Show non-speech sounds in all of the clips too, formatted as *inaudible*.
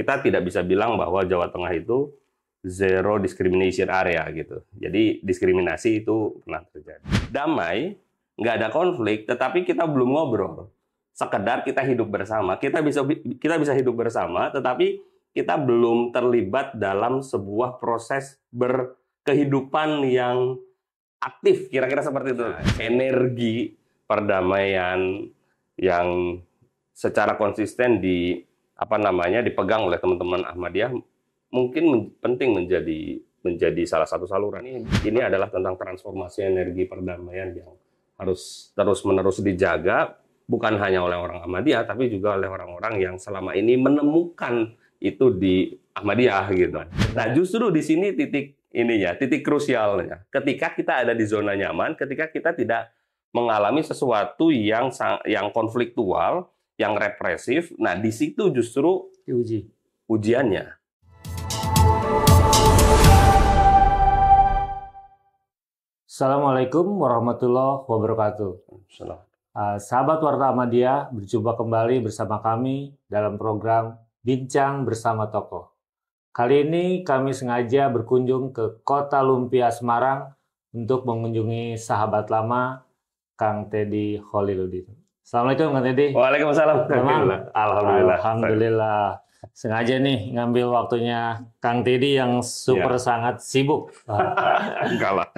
kita tidak bisa bilang bahwa Jawa Tengah itu zero discrimination area gitu. Jadi diskriminasi itu pernah terjadi. Damai, nggak ada konflik, tetapi kita belum ngobrol. Sekedar kita hidup bersama, kita bisa kita bisa hidup bersama, tetapi kita belum terlibat dalam sebuah proses berkehidupan yang aktif, kira-kira seperti itu. Nah, iya. Energi perdamaian yang secara konsisten di apa namanya dipegang oleh teman-teman Ahmadiyah mungkin penting menjadi menjadi salah satu saluran ini ini adalah tentang transformasi energi perdamaian yang harus terus-menerus dijaga bukan hanya oleh orang Ahmadiyah tapi juga oleh orang-orang yang selama ini menemukan itu di Ahmadiyah gitu. Nah, justru di sini titik ininya, titik krusialnya. Ketika kita ada di zona nyaman, ketika kita tidak mengalami sesuatu yang yang konfliktual yang represif. Nah, di situ justru diuji ujiannya. Assalamualaikum warahmatullahi wabarakatuh. Salam. Uh, ah, sahabat Warta Ahmadiyah, berjumpa kembali bersama kami dalam program Bincang Bersama Tokoh. Kali ini kami sengaja berkunjung ke Kota Lumpia Semarang untuk mengunjungi sahabat lama Kang Teddy Holiludin. Assalamualaikum Kang Teddy. Waalaikumsalam. Alhamdulillah. Alhamdulillah. Alhamdulillah. Sengaja nih ngambil waktunya Kang Teddy yang super ya. sangat sibuk. *laughs* Enggak lah.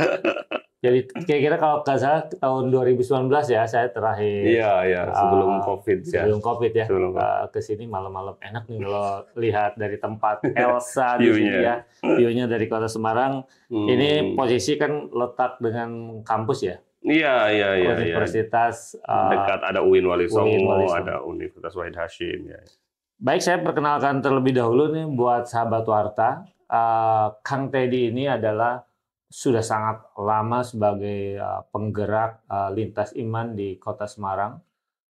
Jadi kira-kira kalau nggak salah tahun 2019 ya saya terakhir. Iya iya eh, sebelum uh, COVID ya. Sebelum COVID ya. Sebelum uh, kesini malam-malam enak nih kalau lihat dari tempat *laughs* Elsa di sini ya. Viewnya dari kota Semarang. Hmm. Ini posisi kan letak dengan kampus ya. Iya, iya, iya, iya. Universitas ya. Uh, dekat ada UIN Wali Songo, ada Universitas Wahid Hashim. Ya. Baik, saya perkenalkan terlebih dahulu nih buat sahabat Warta. Uh, Kang Teddy ini adalah sudah sangat lama sebagai uh, penggerak uh, lintas iman di Kota Semarang.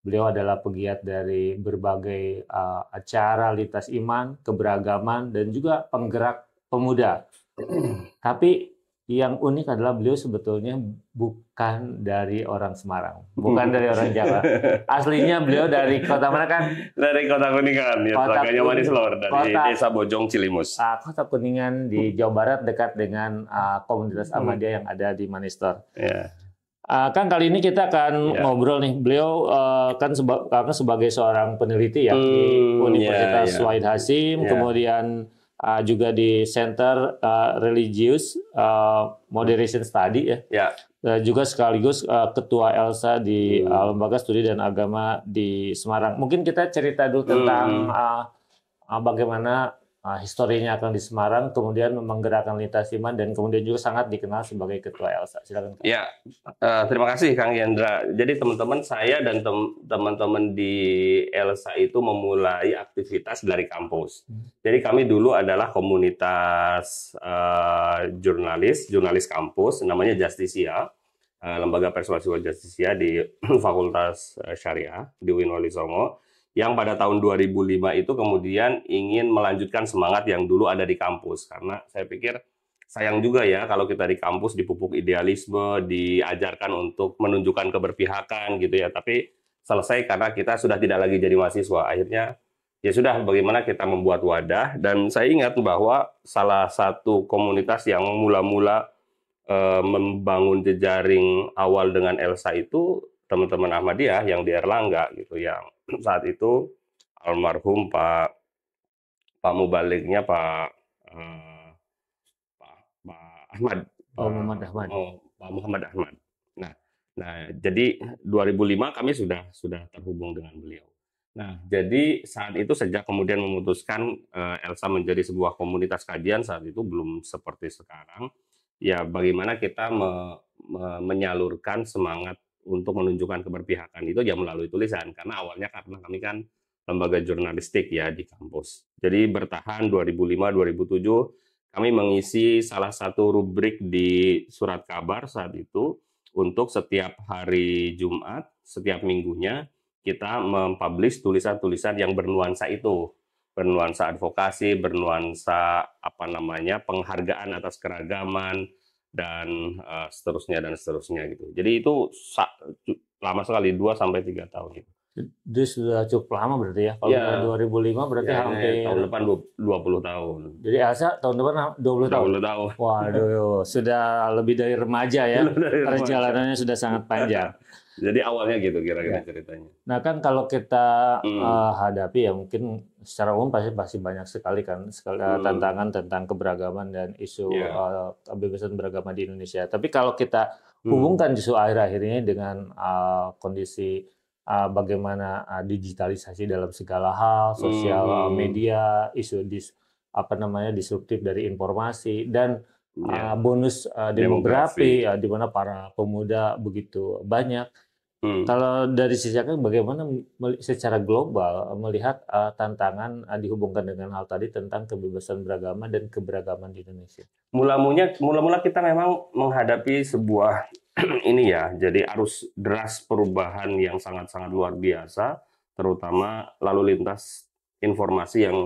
Beliau adalah pegiat dari berbagai uh, acara lintas iman, keberagaman, dan juga penggerak pemuda. *clears throat* Tapi yang unik adalah beliau sebetulnya bukan dari orang Semarang, bukan hmm. dari orang Jawa. *laughs* Aslinya beliau dari kota mana kan? Dari kota Kuningan, ya. Kota Kuningan, Manislor, dari kota, desa Bojong Cilimus. Uh, kota Kuningan di hmm. Jawa Barat dekat dengan uh, komunitas hmm. Ahmadiyah yang ada di Manistor. Yeah. Uh, ah, kan kali ini kita akan yeah. ngobrol nih. Beliau uh, kan seba karena sebagai seorang peneliti ya hmm, di Universitas yeah, yeah. Wahid Hasim, yeah. kemudian uh, juga di Center uh, Religious uh, Moderation Study ya. Yeah. Ya. Uh, juga sekaligus uh, ketua Elsa di hmm. uh, Lembaga Studi dan Agama di Semarang. Mungkin kita cerita dulu tentang hmm. uh, uh, bagaimana uh, historinya akan di Semarang, kemudian menggerakkan lintas iman dan kemudian juga sangat dikenal sebagai ketua Elsa. Silakan. Kak. Ya, uh, terima kasih Kang Yendra. Jadi teman-teman saya dan teman-teman di Elsa itu memulai aktivitas dari kampus. Hmm. Jadi kami dulu adalah komunitas uh, jurnalis, jurnalis kampus, namanya eh, Justicia. Uh, lembaga persuasi Justisia di *clears throat* Fakultas Syariah di Winwali Songo yang pada tahun 2005 itu kemudian ingin melanjutkan semangat yang dulu ada di kampus karena saya pikir sayang juga ya kalau kita di kampus dipupuk idealisme, diajarkan untuk menunjukkan keberpihakan gitu ya, tapi selesai karena kita sudah tidak lagi jadi mahasiswa. Akhirnya ya sudah bagaimana kita membuat wadah dan saya ingat bahwa salah satu komunitas yang mula-mula e, membangun jejaring awal dengan Elsa itu teman-teman Ahmadiyah yang di Erlangga gitu yang saat itu almarhum Pak Pak Mubaliknya Pak eh, Pak, Pak Ahmad Pak oh, eh, Muhammad Ahmad oh, Pak Muhammad Ahmad nah nah jadi 2005 kami sudah sudah terhubung dengan beliau nah jadi saat itu sejak kemudian memutuskan eh, Elsa menjadi sebuah komunitas kajian saat itu belum seperti sekarang ya bagaimana kita me, me, menyalurkan semangat untuk menunjukkan keberpihakan itu ya melalui tulisan karena awalnya karena kami kan lembaga jurnalistik ya di kampus. Jadi bertahan 2005-2007 kami mengisi salah satu rubrik di surat kabar saat itu untuk setiap hari Jumat, setiap minggunya kita mempublish tulisan-tulisan yang bernuansa itu, bernuansa advokasi, bernuansa apa namanya penghargaan atas keragaman, dan uh, seterusnya dan seterusnya gitu. Jadi itu lama sekali 2 sampai 3 tahun gitu. Jadi sudah cukup lama berarti ya. Kalau ya, 2005 berarti ya, hampir ya, tahun depan 20 tahun. Jadi Elsa tahun depan 20 20 tahun. 20 tahun. Waduh, sudah lebih dari remaja ya. Dari remaja. Perjalanannya sudah sangat panjang. *laughs* Jadi awalnya gitu kira-kira ya. ceritanya. Nah kan kalau kita hmm. uh, hadapi ya mungkin secara umum pasti pasti banyak sekali kan sekali, eh, hmm. tantangan tentang keberagaman dan isu yeah. Iya. uh, kebebasan beragama di Indonesia. Tapi kalau kita hmm. hubungkan hmm. akhir-akhir ini dengan uh, kondisi uh, bagaimana uh, digitalisasi dalam segala hal, hmm, sosial hmm. media, isu dis apa namanya disruptif dari informasi dan uh, bonus uh, demografi, demografi. Uh, di mana para pemuda begitu banyak Hmm. Kalau dari sisi Kakak bagaimana secara global melihat uh, tantangan uh, dihubungkan dengan hal tadi tentang kebebasan beragama dan keberagaman di Indonesia? Mula-mulanya mula-mula kita memang menghadapi sebuah *clears throat* ini ya, jadi arus deras perubahan yang sangat-sangat luar biasa, terutama lalu lintas informasi yang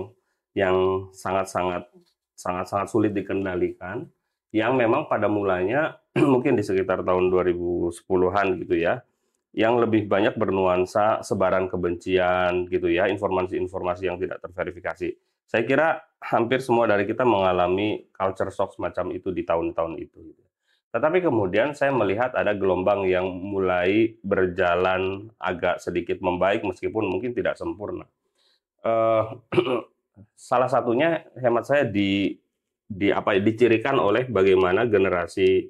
yang sangat-sangat sangat-sangat sulit dikendalikan yang memang pada mulanya *clears throat* mungkin di sekitar tahun 2010-an gitu ya yang lebih banyak bernuansa sebaran kebencian gitu ya, informasi-informasi yang tidak terverifikasi. Saya kira hampir semua dari kita mengalami culture shock semacam itu di tahun-tahun itu. Gitu. Tetapi kemudian saya melihat ada gelombang yang mulai berjalan agak sedikit membaik meskipun mungkin tidak sempurna. Uh, *clears throat* salah satunya hemat saya di di apa ya, dicirikan oleh bagaimana generasi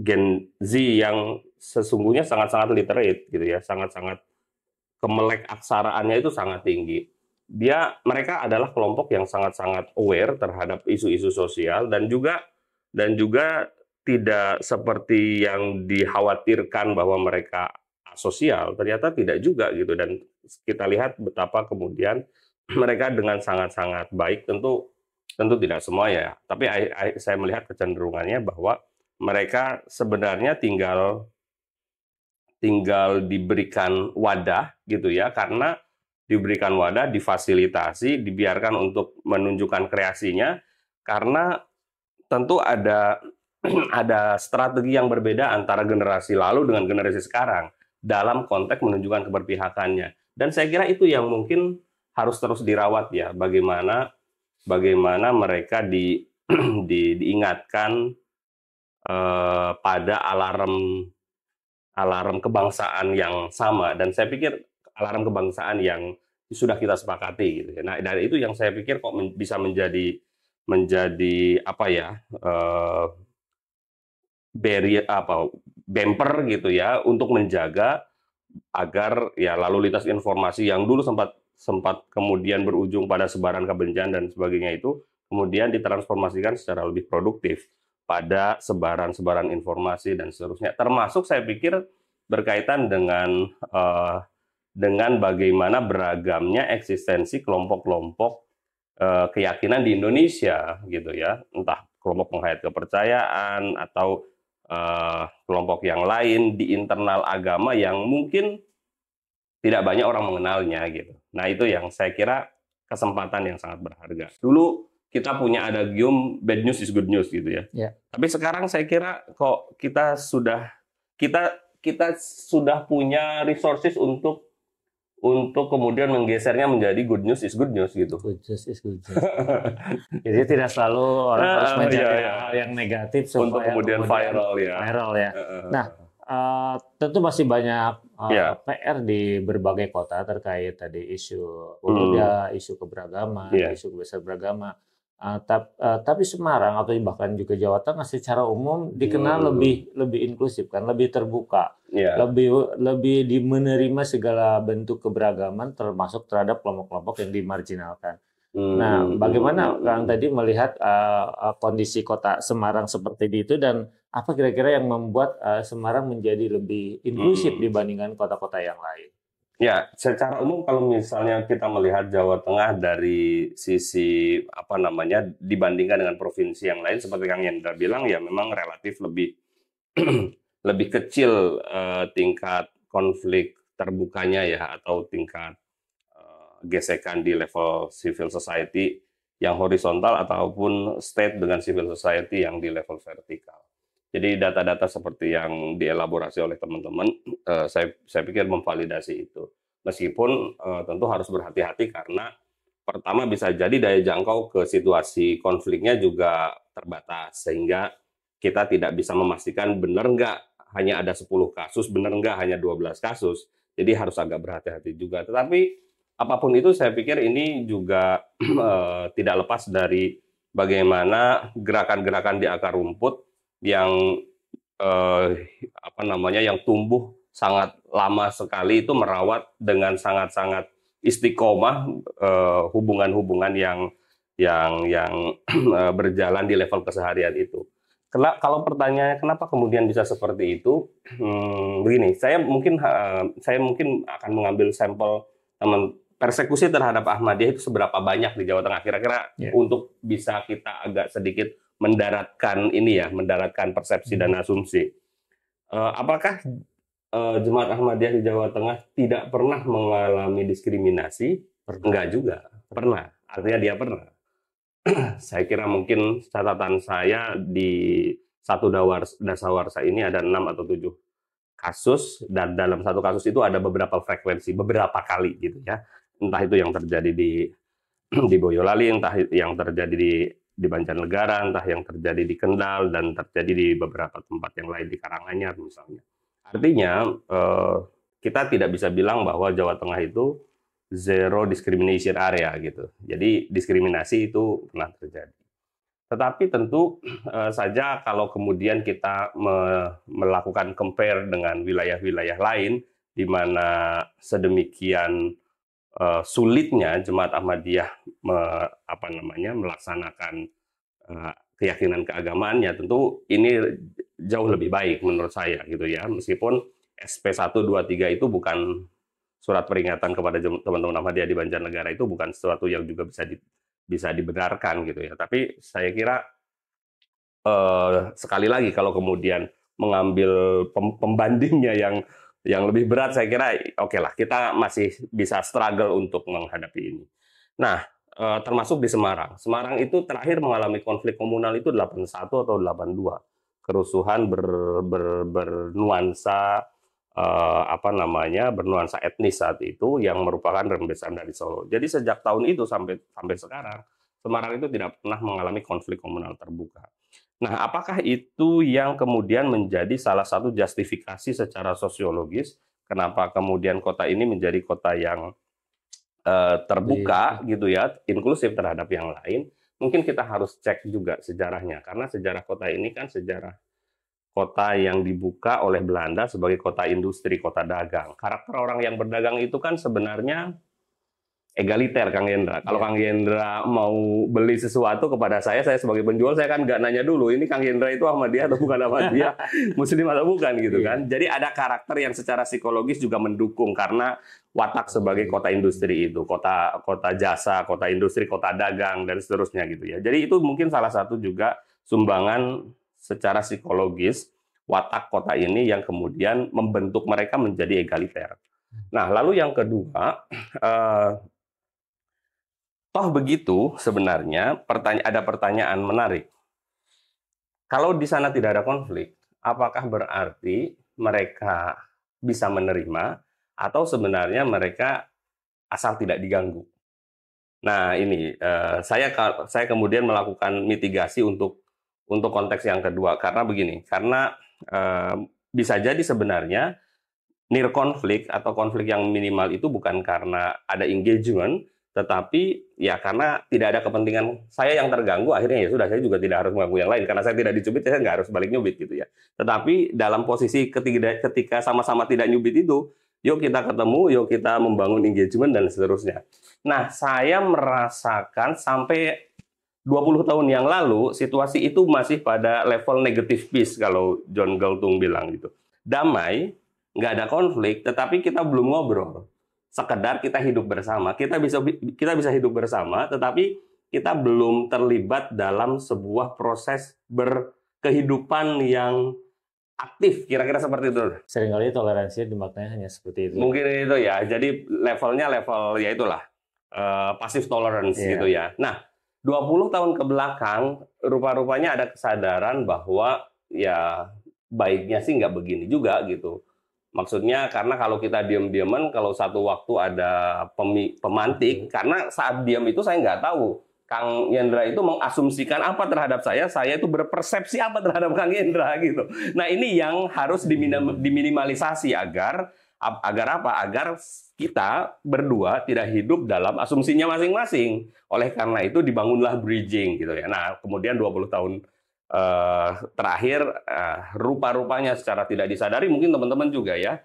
Gen Z yang sesungguhnya sangat-sangat literate gitu ya, sangat-sangat kemelek aksaraannya itu sangat tinggi. Dia mereka adalah kelompok yang sangat-sangat aware terhadap isu-isu sosial dan juga dan juga tidak seperti yang dikhawatirkan bahwa mereka sosial. Ternyata tidak juga gitu dan kita lihat betapa kemudian *clears throat* mereka dengan sangat-sangat baik tentu tentu tidak semua ya. Tapi saya melihat kecenderungannya bahwa mereka sebenarnya tinggal tinggal diberikan wadah gitu ya karena diberikan wadah difasilitasi dibiarkan untuk menunjukkan kreasinya karena tentu ada *clears throat* ada strategi yang berbeda antara generasi lalu dengan generasi sekarang dalam konteks menunjukkan keberpihakannya dan saya kira itu yang mungkin harus terus dirawat ya bagaimana bagaimana mereka di, *clears throat* di diingatkan eh, pada alarm alarm kebangsaan yang sama dan saya pikir alarm kebangsaan yang sudah kita sepakati gitu ya. Nah, dari itu yang saya pikir kok bisa menjadi menjadi apa ya? Uh, barrier apa bemper gitu ya untuk menjaga agar ya lalu lintas informasi yang dulu sempat sempat kemudian berujung pada sebaran kebencian dan sebagainya itu kemudian ditransformasikan secara lebih produktif pada sebaran-sebaran informasi dan seterusnya. Termasuk saya pikir berkaitan dengan uh, dengan bagaimana beragamnya eksistensi kelompok-kelompok uh, keyakinan di Indonesia gitu ya, entah kelompok penghayat kepercayaan atau uh, kelompok yang lain di internal agama yang mungkin tidak banyak orang mengenalnya gitu. Nah itu yang saya kira kesempatan yang sangat berharga. Dulu kita punya ada adagium bad news is good news gitu ya. ya. Tapi sekarang saya kira kok kita sudah kita kita sudah punya resources untuk untuk kemudian menggesernya menjadi good news is good news gitu. Good news is good news. *laughs* Jadi tidak selalu orang harus ah, mencari iya, hal iya. yang negatif supaya untuk kemudian, kemudian viral ya. Viral ya. Ah, ah, nah, uh, tentu masih banyak uh, eh, yeah. PR di berbagai kota terkait tadi isu budaya hmm. isu keberagaman, yeah. isu kebesaran beragama. Ah, ah, tapi Semarang atau bahkan juga Jawa Tengah secara umum dikenal hmm. lebih lebih inklusif kan, lebih terbuka, yeah. lebih lebih menerima segala bentuk keberagaman termasuk terhadap kelompok-kelompok yang dimarginalkan. Hmm. Nah, bagaimana Kang tadi melihat uh, kondisi kota Semarang seperti itu dan apa kira-kira yang membuat uh, Semarang menjadi lebih inklusif hmm. dibandingkan kota-kota yang lain? Ya, secara umum kalau misalnya kita melihat Jawa Tengah dari sisi apa namanya dibandingkan dengan provinsi yang lain seperti Kang Yendra bilang ya memang relatif lebih *clears throat* lebih kecil eh, tingkat konflik terbukanya ya atau tingkat eh, gesekan di level civil society yang horizontal ataupun state dengan civil society yang di level vertikal. Jadi data-data seperti yang dielaborasi oleh teman-teman, eh, saya saya pikir memvalidasi itu. Meskipun eh, tentu harus berhati-hati karena pertama bisa jadi daya jangkau ke situasi konfliknya juga terbatas sehingga kita tidak bisa memastikan benar nggak hanya ada 10 kasus, benar nggak hanya 12 kasus. Jadi harus agak berhati-hati juga. Tetapi apapun itu saya pikir ini juga *clears throat* eh, tidak lepas dari bagaimana gerakan-gerakan di akar rumput yang eh, apa namanya yang tumbuh sangat lama sekali itu merawat dengan sangat-sangat istiqomah eh, hubungan-hubungan yang yang yang *clears throat* eh, berjalan di level keseharian itu. kalau pertanyaannya kenapa kemudian bisa seperti itu, hmm, begini, saya mungkin eh, saya mungkin akan mengambil sampel teman persekusi terhadap Ahmadiyah itu seberapa banyak di Jawa Tengah kira-kira yeah. untuk bisa kita agak sedikit mendaratkan ini ya, mendaratkan persepsi dan hmm. asumsi. Eh, apakah eh, jemaat Ahmadiyah di Jawa Tengah tidak pernah mengalami diskriminasi? Pernah. Enggak juga, pernah. Artinya dia pernah. *clears throat* saya kira mungkin catatan saya di satu dawar, dasawarsa ini ada enam atau tujuh kasus dan dalam satu kasus itu ada beberapa frekuensi, beberapa kali gitu ya. Entah itu yang terjadi di *clears throat* di Boyolali, entah yang terjadi di di Banjarnegara, entah yang terjadi di Kendal dan terjadi di beberapa tempat yang lain di Karanganyar misalnya. Artinya eh, kita tidak bisa bilang bahwa Jawa Tengah itu zero discrimination area gitu. Jadi diskriminasi itu pernah terjadi. Tetapi tentu eh, saja kalau kemudian kita melakukan compare dengan wilayah-wilayah lain di mana sedemikian uh, sulitnya jemaat Ahmadiyah me, apa namanya melaksanakan uh, keyakinan keagamaannya tentu ini jauh lebih baik menurut saya gitu ya meskipun SP123 itu bukan surat peringatan kepada teman-teman Ahmadiyah di Banjarnegara itu bukan sesuatu yang juga bisa di, bisa dibenarkan gitu ya tapi saya kira eh, sekali lagi kalau kemudian mengambil pembandingnya yang yang lebih berat saya kira oke okay lah kita masih bisa struggle untuk menghadapi ini. Nah, eh, termasuk di Semarang. Semarang itu terakhir mengalami konflik komunal itu 81 atau 82. Kerusuhan ber, ber, bernuansa eh, apa namanya? bernuansa etnis saat itu yang merupakan rembesan dari Solo. Jadi sejak tahun itu sampai sampai sekarang Semarang itu tidak pernah mengalami konflik komunal terbuka. Nah, apakah itu yang kemudian menjadi salah satu justifikasi secara sosiologis kenapa kemudian kota ini menjadi kota yang uh, terbuka iya. gitu ya, inklusif terhadap yang lain? Mungkin kita harus cek juga sejarahnya karena sejarah kota ini kan sejarah kota yang dibuka oleh Belanda sebagai kota industri, kota dagang. Karakter orang yang berdagang itu kan sebenarnya egaliter Kang Yendra. Kalau yeah. Kang Yendra mau beli sesuatu kepada saya, saya sebagai penjual saya kan nggak nanya dulu ini Kang Yendra itu dia atau bukan Ahmadiyah, *laughs* Muslim atau bukan gitu yeah. kan. Jadi ada karakter yang secara psikologis juga mendukung karena watak sebagai kota industri itu, kota kota jasa, kota industri, kota dagang dan seterusnya gitu ya. Jadi itu mungkin salah satu juga sumbangan secara psikologis watak kota ini yang kemudian membentuk mereka menjadi egaliter. Nah, lalu yang kedua, *clears throat* eh, Toh begitu sebenarnya pertanya ada pertanyaan menarik. Kalau di sana tidak ada konflik, apakah berarti mereka bisa menerima atau sebenarnya mereka asal tidak diganggu? Nah ini eh, saya saya kemudian melakukan mitigasi untuk untuk konteks yang kedua karena begini karena eh, bisa jadi sebenarnya near konflik atau konflik yang minimal itu bukan karena ada engagement tetapi ya karena tidak ada kepentingan saya yang terganggu, akhirnya ya sudah saya juga tidak harus mengganggu yang lain karena saya tidak dicubit ya saya nggak harus balik nyubit gitu ya. Tetapi dalam posisi ketiga ketika sama-sama tidak nyubit itu, yuk kita ketemu, yuk kita membangun engagement dan seterusnya. Nah, saya merasakan sampai 20 tahun yang lalu situasi itu masih pada level negatif peace kalau John Galtung bilang gitu. Damai, nggak ada konflik, tetapi kita belum ngobrol sekedar kita hidup bersama. Kita bisa kita bisa hidup bersama, tetapi kita belum terlibat dalam sebuah proses berkehidupan yang aktif kira-kira seperti itu. Seringkali toleransi dimaknai hanya seperti itu. Mungkin itu ya. Jadi levelnya level ya itulah uh, eh, pasif tolerance yeah. gitu ya. Nah, 20 tahun ke belakang rupa-rupanya ada kesadaran bahwa ya baiknya sih nggak begini juga gitu Maksudnya karena kalau kita diam-diaman, kalau satu waktu ada pemantik, karena saat diam itu saya nggak tahu Kang Yendra itu mengasumsikan apa terhadap saya, saya itu berpersepsi apa terhadap Kang Yendra gitu. Nah ini yang harus hmm. diminimalisasi agar agar apa? Agar kita berdua tidak hidup dalam asumsinya masing-masing. Oleh karena itu dibangunlah bridging gitu ya. Nah kemudian 20 tahun eh, terakhir, eh, rupa-rupanya secara tidak disadari mungkin teman-teman juga ya,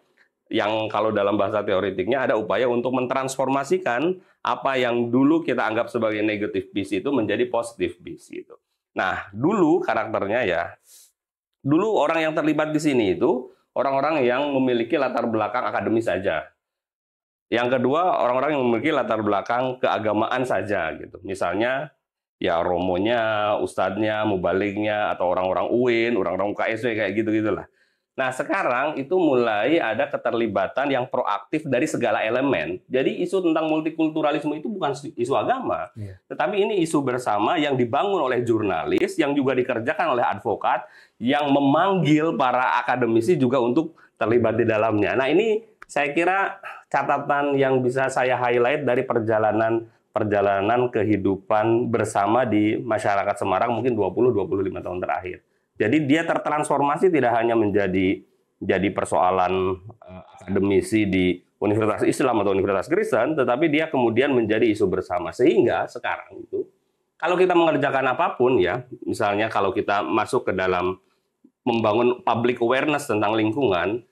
yang kalau dalam bahasa teoretiknya ada upaya untuk mentransformasikan apa yang dulu kita anggap sebagai negatif bis itu menjadi positif bis itu Nah, dulu karakternya ya, dulu orang yang terlibat di sini itu orang-orang yang memiliki latar belakang akademis saja. Yang kedua, orang-orang yang memiliki latar belakang keagamaan saja gitu. Misalnya ya romonya, ustadznya, mubaliknya, atau orang-orang UIN, orang-orang KSW kayak gitu gitulah. Nah sekarang itu mulai ada keterlibatan yang proaktif dari segala elemen. Jadi isu tentang multikulturalisme itu bukan isu agama, iya. tetapi ini isu bersama yang dibangun oleh jurnalis, yang juga dikerjakan oleh advokat, yang memanggil para akademisi juga untuk terlibat di dalamnya. Nah ini saya kira catatan yang bisa saya highlight dari perjalanan perjalanan kehidupan bersama di masyarakat Semarang mungkin 20-25 tahun terakhir. Jadi dia tertransformasi tidak hanya menjadi jadi persoalan eh, akademisi di Universitas Islam atau Universitas Kristen, tetapi dia kemudian menjadi isu bersama. Sehingga sekarang itu kalau kita mengerjakan apapun ya, misalnya kalau kita masuk ke dalam membangun public awareness tentang lingkungan,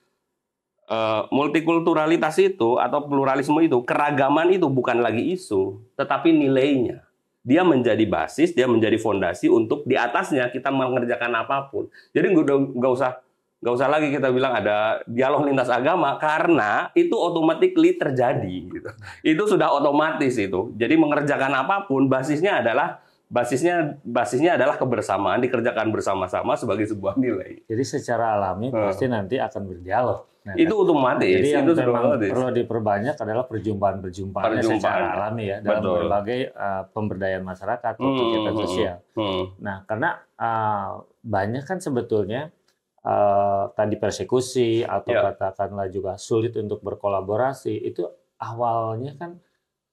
Eh, multikulturalitas itu atau pluralisme itu, keragaman itu bukan lagi isu, tetapi nilainya. Dia menjadi basis, dia menjadi fondasi untuk di atasnya kita mengerjakan apapun. Jadi nggak usah nggak usah lagi kita bilang ada dialog lintas agama karena itu otomatikly terjadi. Gitu. Itu sudah otomatis itu. Jadi mengerjakan apapun basisnya adalah basisnya basisnya adalah kebersamaan dikerjakan bersama-sama sebagai sebuah nilai. Jadi secara alami hmm. pasti nanti akan berdialog. Nah, itu otomatis. Jadi yang itu memang otomatis. perlu diperbanyak adalah perjumpaan perjumpaan. secara alami ya dalam Betul. berbagai uh, pemberdayaan masyarakat, hmm, atau hmm, sosial. Hmm. Nah, karena uh, banyak kan sebetulnya uh, tadi persekusi atau yeah. katakanlah juga sulit untuk berkolaborasi itu awalnya kan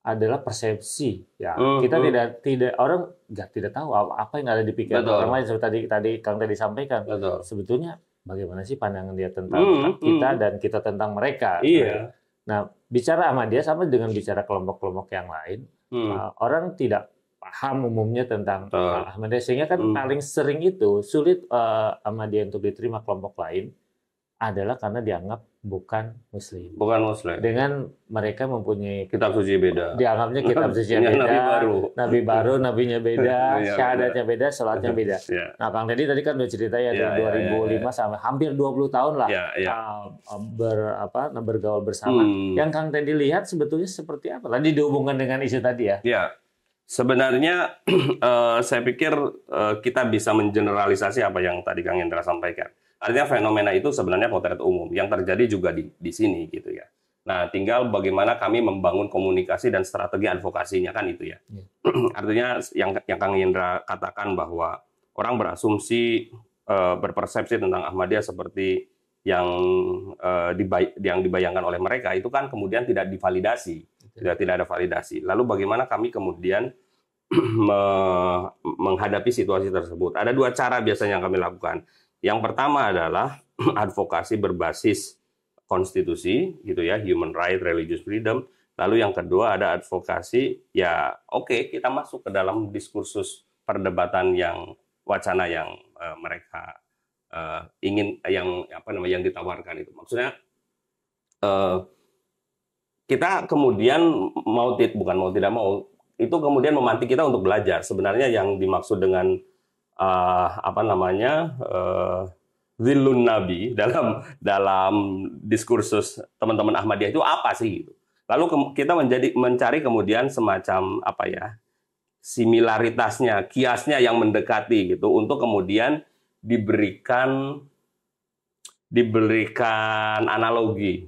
adalah persepsi ya mm, kita hmm. tidak tidak orang nggak tidak tahu apa, yang ada di pikiran orang lain seperti tadi tadi kang tadi sampaikan Betul. sebetulnya bagaimana sih pandangan dia tentang mm, kita mm. dan kita tentang mereka. Iya. Nah, bicara sama dia sama dengan bicara kelompok-kelompok yang lain, mm. uh, orang tidak paham umumnya tentang uh. Ahmadiyah sehingga kan mm. paling sering itu sulit uh, dia untuk diterima kelompok lain adalah karena dianggap bukan muslim. Bukan muslim. Dengan mereka mempunyai kitab suci beda. Dianggapnya kitab suci beda. Nabi baru. Nabi baru, nabinya beda, *laughs* iya, syahadatnya beda, sholatnya *laughs* beda. ya. Nah, Kang Deddy tadi kan udah cerita ya, dari 2005 iya, iya, sampai hampir 20 tahun lah ya, ber apa bergaul bersama. Hmm. Yang Kang Deddy lihat sebetulnya seperti apa? Tadi dihubungkan dengan isu tadi ya. Ya. Sebenarnya *clears throat* eh, saya pikir eh, kita bisa mengeneralisasi apa yang tadi Kang Indra sampaikan Artinya fenomena itu sebenarnya potret umum yang terjadi juga di, di sini gitu ya. Nah, tinggal bagaimana kami membangun komunikasi dan strategi advokasinya kan itu ya. ya. *clears throat* Artinya yang yang Kang Indra katakan bahwa orang berasumsi uh, berpersepsi tentang Ahmadiyah seperti yang uh, eh, dibay yang dibayangkan oleh mereka itu kan kemudian tidak divalidasi, tidak tidak ada validasi. Lalu bagaimana kami kemudian *clears throat* me menghadapi situasi tersebut? Ada dua cara biasanya yang kami lakukan yang pertama adalah *clears throat* advokasi berbasis konstitusi gitu ya, human right, religious freedom. Lalu yang kedua ada advokasi ya oke okay, kita masuk ke dalam diskursus perdebatan yang wacana yang uh, mereka uh, ingin yang apa namanya yang ditawarkan itu. Maksudnya uh, kita kemudian mau bukan mau tidak mau itu kemudian memantik kita untuk belajar. Sebenarnya yang dimaksud dengan uh, apa namanya uh, nabi *laughs* dalam dalam diskursus teman-teman Ahmadiyah itu apa sih gitu. Lalu ke, kita menjadi mencari kemudian semacam apa ya similaritasnya, kiasnya yang mendekati gitu untuk kemudian diberikan diberikan analogi.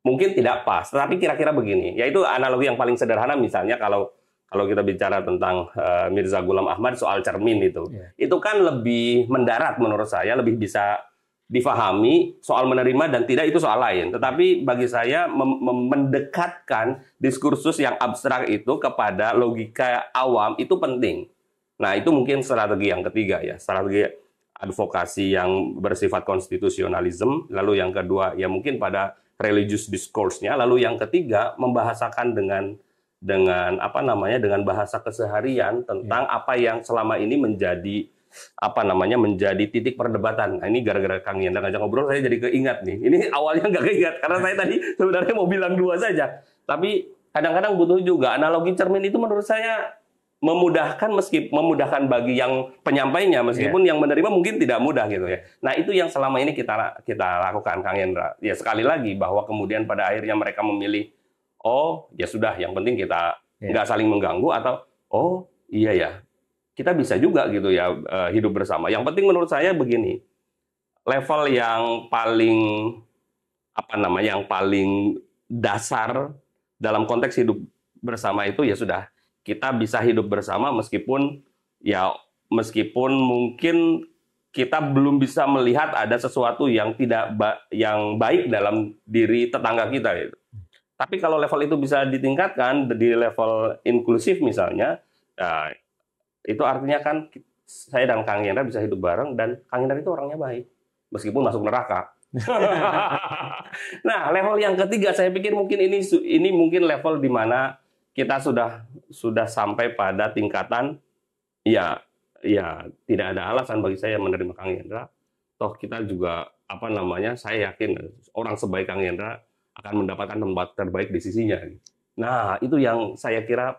Mungkin tidak pas, tapi kira-kira begini. Yaitu analogi yang paling sederhana misalnya kalau kalau kita bicara tentang uh, Mirza Gulam Ahmad soal cermin itu, yeah. itu kan lebih mendarat menurut saya, lebih bisa difahami soal menerima dan tidak itu soal lain. Tetapi bagi saya mendekatkan diskursus yang abstrak itu kepada logika awam itu penting. Nah itu mungkin strategi yang ketiga ya, strategi advokasi yang bersifat konstitusionalisme. Lalu yang kedua ya mungkin pada religius discourse-nya. Lalu yang ketiga membahasakan dengan dengan apa namanya dengan bahasa keseharian tentang ya. apa yang selama ini menjadi apa namanya menjadi titik perdebatan. Nah, ini gara-gara Kang Yanda ngajak ngobrol saya jadi keingat nih. Ini *laughs* awalnya nggak keingat karena saya tadi *laughs* sebenarnya mau bilang dua saja. Tapi kadang-kadang butuh juga analogi cermin itu menurut saya memudahkan meskipun memudahkan bagi yang penyampainya meskipun yeah. yang menerima mungkin tidak mudah gitu ya. Nah, itu yang selama ini kita kita lakukan Kang Yendra Ya sekali lagi bahwa kemudian pada akhirnya mereka memilih oh ya sudah yang penting kita yeah. saling mengganggu atau oh iya ya kita bisa juga gitu ya eh, hidup bersama. Yang penting menurut saya begini level yang paling apa namanya yang paling dasar dalam konteks hidup bersama itu ya sudah kita bisa hidup bersama meskipun ya meskipun mungkin kita belum bisa melihat ada sesuatu yang tidak ba yang baik dalam diri tetangga kita gitu. Tapi kalau level itu bisa ditingkatkan di level inklusif misalnya, ya, itu artinya kan saya dan Kang Yendra bisa hidup bareng dan Kang Yendra itu orangnya baik meskipun masuk neraka. *laughs* nah level yang ketiga saya pikir mungkin ini ini mungkin level di mana kita sudah sudah sampai pada tingkatan ya ya tidak ada alasan bagi saya menerima Kang Yendra. Toh kita juga apa namanya saya yakin orang sebaik Kang Yendra akan mendapatkan tempat terbaik di sisinya. Nah, itu yang saya kira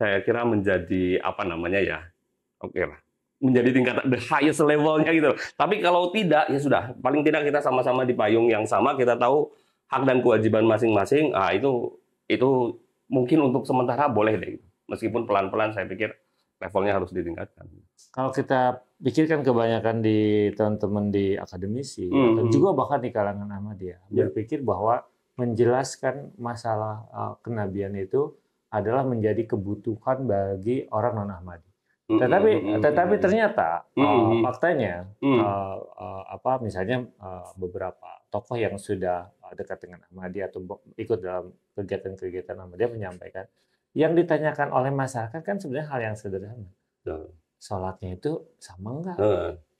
saya kira menjadi apa namanya ya? Oke okay lah. Menjadi tingkat the highest levelnya gitu. Tapi kalau tidak ya sudah, paling tidak kita sama-sama di payung yang sama, kita tahu hak dan kewajiban masing-masing. Ah, itu itu mungkin untuk sementara boleh deh. Meskipun pelan-pelan saya pikir levelnya harus ditingkatkan. Kalau kita pikirkan kebanyakan di teman-teman di akademisi mm -hmm. juga bahkan di kalangan Ahmadiyah yeah. berpikir bahwa menjelaskan masalah uh, kenabian itu adalah menjadi kebutuhan bagi orang non Ahmadi. Tetapi mm -hmm. tetapi ternyata uh, faktanya mm. uh, uh, apa misalnya uh, beberapa tokoh yang sudah dekat dengan ahmadi atau ikut dalam kegiatan-kegiatan dia menyampaikan yang ditanyakan oleh masyarakat kan sebenarnya hal yang sederhana. Salatnya itu sama enggak?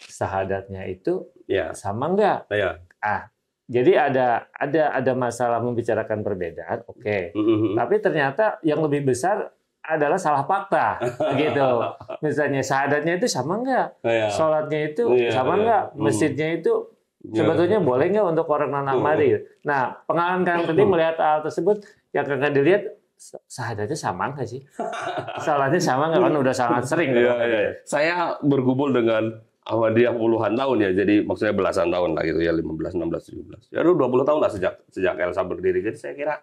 Sahadatnya itu ya. sama enggak? Iya. Ah, jadi ada ada ada masalah membicarakan perbedaan, oke. Okay. Mm-hmm. Tapi ternyata yang lebih besar adalah salah fakta, *laughs* gitu. Misalnya syahadatnya itu sama nggak? Yeah. Sholatnya itu yeah, sama yeah. nggak? Mm. Masjidnya itu iya. sebetulnya yeah. boleh nggak untuk orang non Mm. Nah, pengalaman kalian tadi mm. melihat hal tersebut yang akan dilihat sahadatnya sama nggak sih? Salahnya *laughs* sama nggak kan udah sangat sering. Iya, kan? iya. Saya bergumul dengan dia puluhan tahun ya, jadi maksudnya belasan tahun lah gitu ya, 15, 16, 17. Ya udah 20 tahun lah sejak sejak Elsa berdiri. Jadi saya kira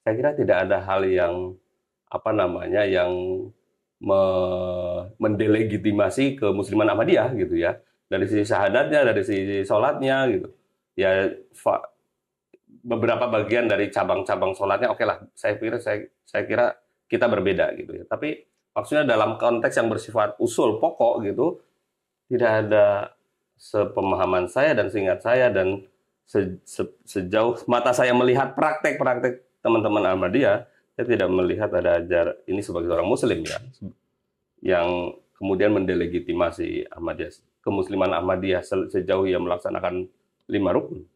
saya kira tidak ada hal yang apa namanya yang me, mendelegitimasi Musliman Ahmadiyah gitu ya. Dari sisi syahadatnya, dari sisi sholatnya gitu. Ya fa, beberapa bagian dari cabang-cabang sholatnya oke okay lah saya pikir saya saya kira kita berbeda gitu ya tapi maksudnya dalam konteks yang bersifat usul pokok gitu tidak ada sepemahaman saya dan seingat saya dan se, se, sejauh mata saya melihat praktek-praktek teman-teman Ahmadiyah, saya tidak melihat ada ajar ini sebagai seorang Muslim ya, yang kemudian mendelegitimasi Ahmadiyah, kemusliman Ahmadiyah sejauh yang melaksanakan lima rukun.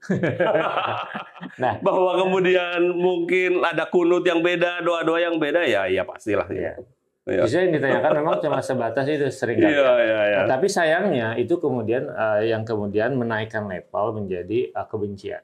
*laughs* nah, bahwa kemudian mungkin ada kunut yang beda, doa-doa yang beda ya, ya pastilah. Ya. Iya. Ya. Justru yang ditanyakan *laughs* memang cuma sebatas itu sering ya, ya, ya. Nah, tapi sayangnya itu kemudian uh, yang kemudian menaikkan level menjadi uh, kebencian.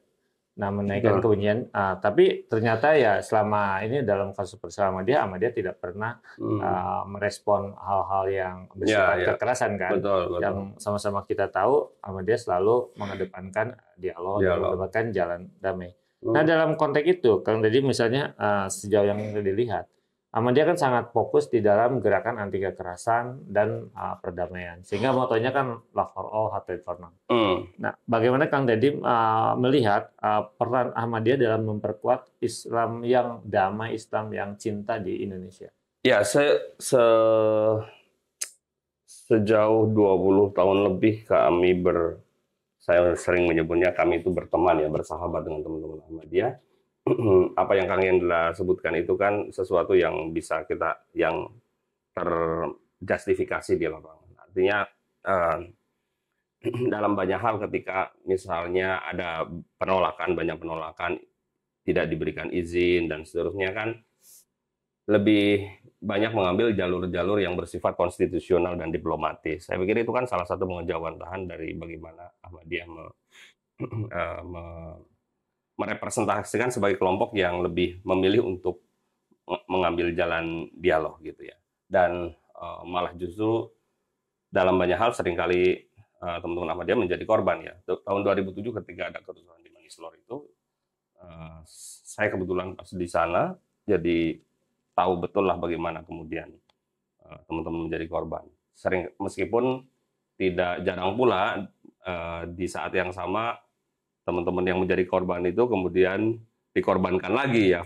Nah menaikkan kebencian, uh, tapi ternyata ya selama ini dalam kasus bersama dia, sama dia tidak pernah hmm. uh, merespon hal-hal yang bersifat ya, ya. kekerasan kan. Betul, betul. Yang sama-sama kita tahu, sama dia selalu mengedepankan dialog, dialog. mengedepankan jalan damai. Nah hmm. dalam konteks itu, kang tadi misalnya uh, sejauh yang dilihat Ahmadiyah kan sangat fokus di dalam gerakan anti kekerasan dan uh, perdamaian. Sehingga motonya kan love for all, hatred for none. Mm. Nah, bagaimana Kang Deddy uh, melihat uh, peran Ahmadiyah dalam memperkuat Islam yang damai, Islam yang cinta di Indonesia? Ya, saya se sejauh 20 tahun lebih kami ber saya sering menyebutnya kami itu berteman ya, bersahabat dengan teman-teman Ahmadiyah *clears throat* apa yang Kang Yendra sebutkan itu kan sesuatu yang bisa kita yang terjustifikasi di lapangan. Artinya eh, *clears throat* dalam banyak hal ketika misalnya ada penolakan banyak penolakan tidak diberikan izin dan seterusnya kan lebih banyak mengambil jalur-jalur yang bersifat konstitusional dan diplomatis. Saya pikir itu kan salah satu pengejawantahan dari bagaimana Ahmadiyah me, *clears throat* eh, me, merepresentasikan sebagai kelompok yang lebih memilih untuk mengambil jalan dialog gitu ya. Dan uh, malah justru dalam banyak hal seringkali teman eh, teman-teman Ahmadiyah menjadi korban ya. Tahun 2007 ketika ada kerusuhan di Mangislor itu uh, saya kebetulan pas di sana jadi tahu betul lah bagaimana kemudian teman-teman menjadi korban. Sering meskipun tidak jarang pula uh, di saat yang sama teman-teman yang menjadi korban itu kemudian dikorbankan lagi ya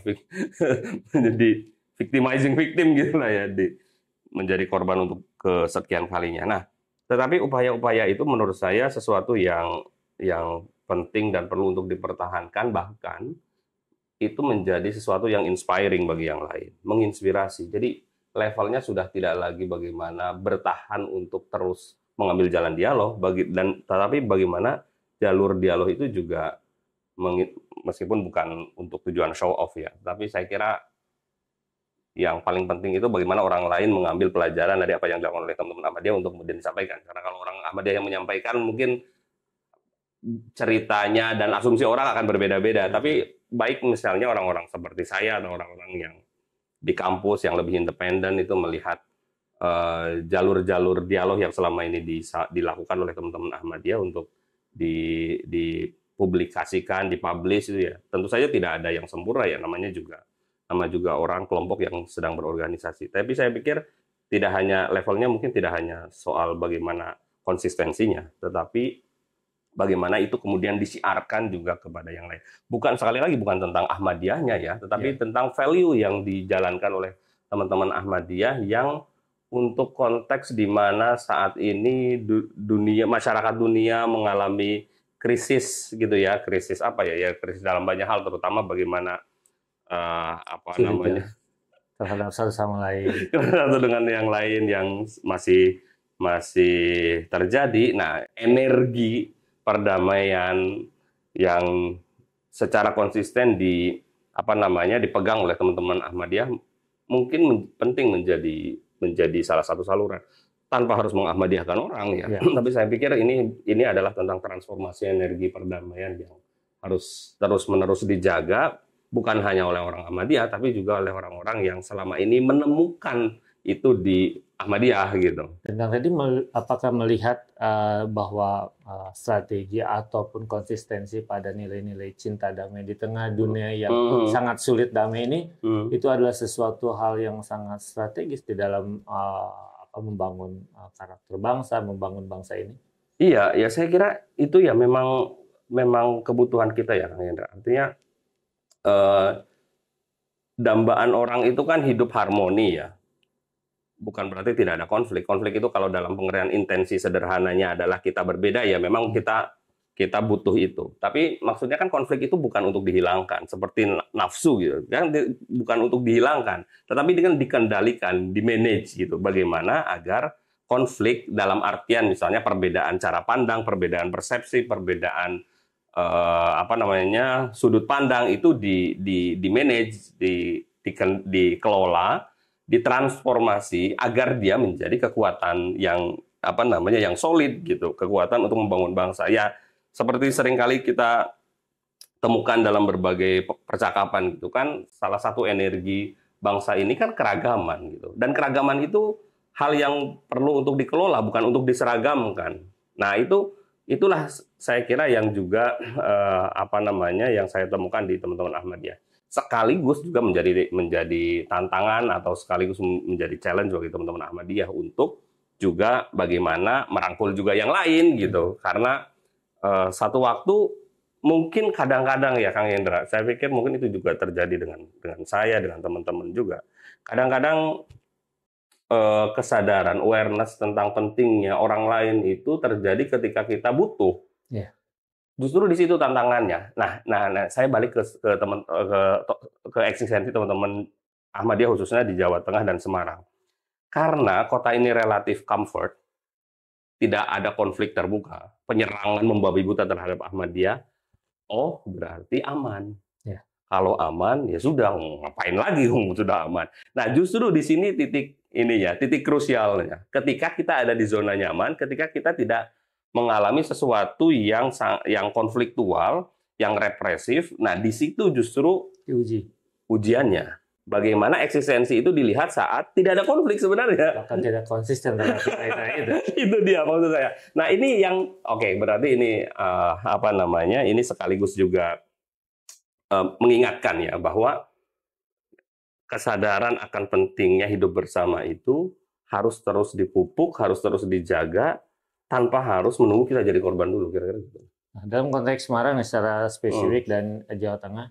*laughs* menjadi victimizing victim gitu lah ya di, menjadi korban untuk kesekian kalinya. Nah, tetapi upaya-upaya itu menurut saya sesuatu yang yang penting dan perlu untuk dipertahankan bahkan itu menjadi sesuatu yang inspiring bagi yang lain, menginspirasi. Jadi levelnya sudah tidak lagi bagaimana bertahan untuk terus mengambil jalan dialog bagi dan tetapi bagaimana jalur dialog itu juga meskipun bukan untuk tujuan show off ya, tapi saya kira yang paling penting itu bagaimana orang lain mengambil pelajaran dari apa yang dilakukan oleh teman-teman Ahmadiyah untuk kemudian disampaikan. Karena kalau orang Ahmadiyah yang menyampaikan mungkin ceritanya dan asumsi orang akan berbeda-beda. Tapi baik misalnya orang-orang seperti saya atau orang-orang yang di kampus yang lebih independen itu melihat eh, jalur-jalur uh, dialog yang selama ini dilakukan oleh teman-teman Ahmadiyah untuk di dipublikasikan, dipublish itu ya. Tentu saja tidak ada yang sempurna ya namanya juga nama juga orang kelompok yang sedang berorganisasi. Tapi saya pikir tidak hanya levelnya mungkin tidak hanya soal bagaimana konsistensinya, tetapi bagaimana itu kemudian disiarkan juga kepada yang lain. Bukan sekali lagi bukan tentang Ahmadiyahnya ya, tetapi yeah. tentang value yang dijalankan oleh teman-teman Ahmadiyah yang untuk konteks di mana saat ini dunia masyarakat dunia mengalami krisis gitu ya krisis apa ya ya krisis dalam banyak hal terutama bagaimana uh, apa Curiga. Ya. namanya terhadap satu sama lain satu *laughs* dengan yang lain yang masih masih terjadi nah energi perdamaian yang secara konsisten di apa namanya dipegang oleh teman-teman Ahmadiyah mungkin penting menjadi menjadi salah satu saluran tanpa harus mengahmadiahkan orang ya. ya. Tapi saya pikir ini ini adalah tentang transformasi energi perdamaian yang harus terus-menerus dijaga bukan hanya oleh orang Ahmadiyah tapi juga oleh orang-orang yang selama ini menemukan itu di Ahmadiyah gitu. Dan Kang apakah melihat eh, bahwa eh, strategi ataupun konsistensi pada nilai-nilai cinta damai di tengah dunia yang hmm. sangat sulit damai ini hmm. itu adalah sesuatu hal yang sangat strategis di dalam eh, membangun karakter bangsa, membangun bangsa ini? Iya, ya saya kira itu ya memang memang kebutuhan kita ya Kang Hendra. Artinya uh, dambaan orang itu kan hidup harmoni ya bukan berarti tidak ada konflik. Konflik itu kalau dalam pengertian intensi sederhananya adalah kita berbeda ya memang hmm. kita kita butuh itu. Tapi maksudnya kan konflik itu bukan untuk dihilangkan, seperti nafsu gitu. Kan bukan untuk dihilangkan, tetapi dengan dikendalikan, di manage gitu. Bagaimana agar konflik dalam artian misalnya perbedaan cara pandang, perbedaan persepsi, perbedaan eh, apa namanya sudut pandang itu di di di manage, di, di dikelola ditransformasi agar dia menjadi kekuatan yang apa namanya yang solid gitu, kekuatan untuk membangun bangsa. Ya seperti seringkali kita temukan dalam berbagai percakapan gitu kan, salah satu energi bangsa ini kan keragaman gitu. Dan keragaman itu hal yang perlu untuk dikelola bukan untuk diseragamkan. Nah, itu itulah saya kira yang juga eh, apa namanya yang saya temukan di teman-teman Ahmad ya sekaligus juga menjadi menjadi tantangan atau sekaligus menjadi challenge bagi teman-teman Ahmadiyah untuk juga bagaimana merangkul juga yang lain gitu karena uh, satu waktu mungkin kadang-kadang ya Kang Hendra saya pikir mungkin itu juga terjadi dengan dengan saya dengan teman-teman juga kadang-kadang uh, kesadaran awareness tentang pentingnya orang lain itu terjadi ketika kita butuh yeah justru di situ tantangannya. Nah, nah, nah saya balik ke ke teman eh, ke ke eksistensi teman-teman Ahmadiyah khususnya di Jawa Tengah dan Semarang. Karena kota ini relatif comfort, tidak ada konflik terbuka, penyerangan membabi buta terhadap Ahmadiyah, oh berarti aman. Ya. Kalau aman ya sudah ngapain lagi *laughs* sudah aman. Nah justru di sini titik ininya, titik krusialnya. Ketika kita ada di zona nyaman, ketika kita tidak mengalami sesuatu yang yang konfliktual, yang represif. Nah, di situ justru diuji ujiannya. Bagaimana eksistensi itu dilihat saat tidak ada konflik sebenarnya. Bahkan tidak konsisten dengan kita itu. itu dia maksud saya. Nah ini yang oke okay, berarti ini uh, apa namanya? Ini sekaligus juga uh, mengingatkan ya bahwa kesadaran akan pentingnya hidup bersama itu harus terus dipupuk, harus terus dijaga tanpa harus menunggu kita jadi korban dulu kira-kira gitu. Nah, dalam konteks Semarang secara spesifik hmm. dan eh, Jawa Tengah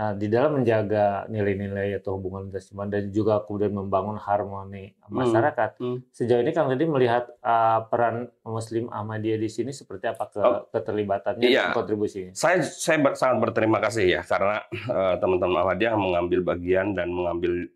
nah, di dalam menjaga nilai-nilai atau hubungan lintas dan juga kemudian membangun harmoni hmm. masyarakat. Hmm. Hmm. Sejauh ini Kang tadi melihat uh, peran Muslim Ahmadiyah di sini seperti apa ke, oh, keterlibatannya iya. dan kontribusinya? Saya saya ber, sangat berterima kasih ya karena teman-teman uh, teman Ahmadiyah mengambil bagian dan mengambil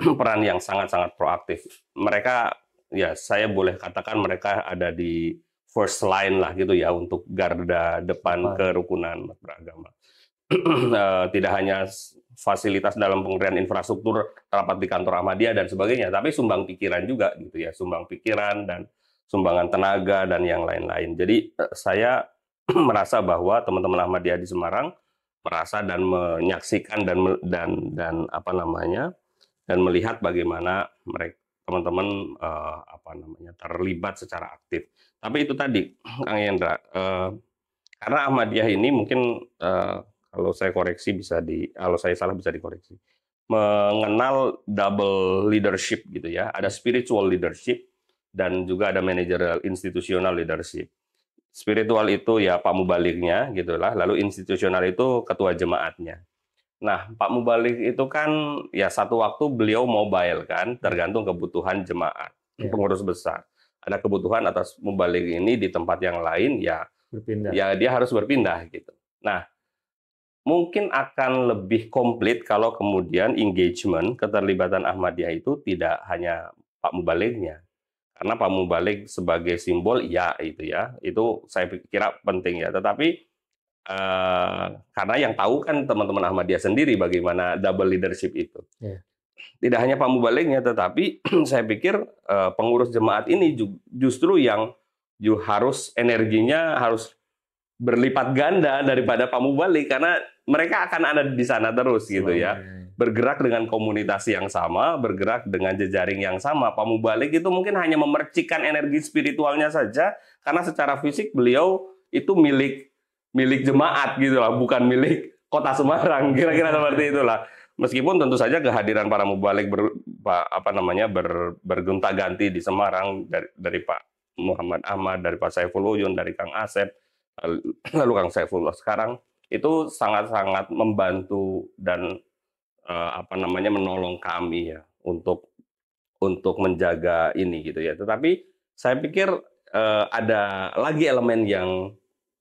*clears throat* peran yang sangat-sangat proaktif. Mereka ya saya boleh katakan mereka ada di first line lah gitu ya untuk garda depan kerukunan beragama. *clears throat* Eh, tidak hanya fasilitas dalam pengerian infrastruktur rapat di kantor Ahmadiyah dan sebagainya, tapi sumbang pikiran juga gitu ya, sumbang pikiran dan sumbangan tenaga dan yang lain-lain. Jadi eh, saya *clears throat* merasa bahwa teman-teman Ahmadiyah di Semarang merasa dan menyaksikan dan dan dan apa namanya dan melihat bagaimana mereka teman-teman uh, apa namanya terlibat secara aktif. Tapi itu tadi *clears throat* Kang Yendra uh, eh, karena Ahmadiyah ini mungkin uh, kalau saya koreksi bisa di kalau saya salah bisa dikoreksi. Mengenal double leadership gitu ya. Ada spiritual leadership dan juga ada managerial institutional leadership. Spiritual itu ya pak mubaliknya gitulah, lalu institusional itu ketua jemaatnya. Nah, Pak Mubalik itu kan ya satu waktu beliau mobile kan, tergantung kebutuhan jemaat, yeah. pengurus besar. Ada kebutuhan atas mubalik ini di tempat yang lain ya berpindah. Ya dia harus berpindah gitu. Nah, mungkin akan lebih komplit kalau kemudian engagement keterlibatan Ahmadiyah itu tidak hanya Pak Mubaliknya. Karena Pak Mubalik sebagai simbol ya itu ya, itu saya kira penting ya. Tetapi Uh, karena yang tahu kan teman-teman Ahmadiyah sendiri bagaimana double leadership itu. Yeah. Tidak hanya Pak Mubaliknya, tetapi *clears throat* saya pikir uh, pengurus jemaat ini justru yang harus energinya harus berlipat ganda daripada Pak Mubalik karena mereka akan ada di sana terus gitu ya. Iya, iya. Bergerak dengan komunitas yang sama, bergerak dengan jejaring yang sama. Pak Mubalik itu mungkin hanya memercikan energi spiritualnya saja karena secara fisik beliau itu milik milik jemaat gitu lah, bukan milik kota Semarang. *laughs* Kira-kira seperti itulah. Meskipun tentu saja kehadiran para mubalik ber, apa namanya ber, bergunta ganti di Semarang dari, dari Pak Muhammad Ahmad, dari Pak Saiful Uyun, dari Kang Asep, *clears throat* lalu Kang Saifullah sekarang itu sangat-sangat membantu dan eh, apa namanya menolong kami ya untuk untuk menjaga ini gitu ya. Tetapi saya pikir eh, ada lagi elemen yang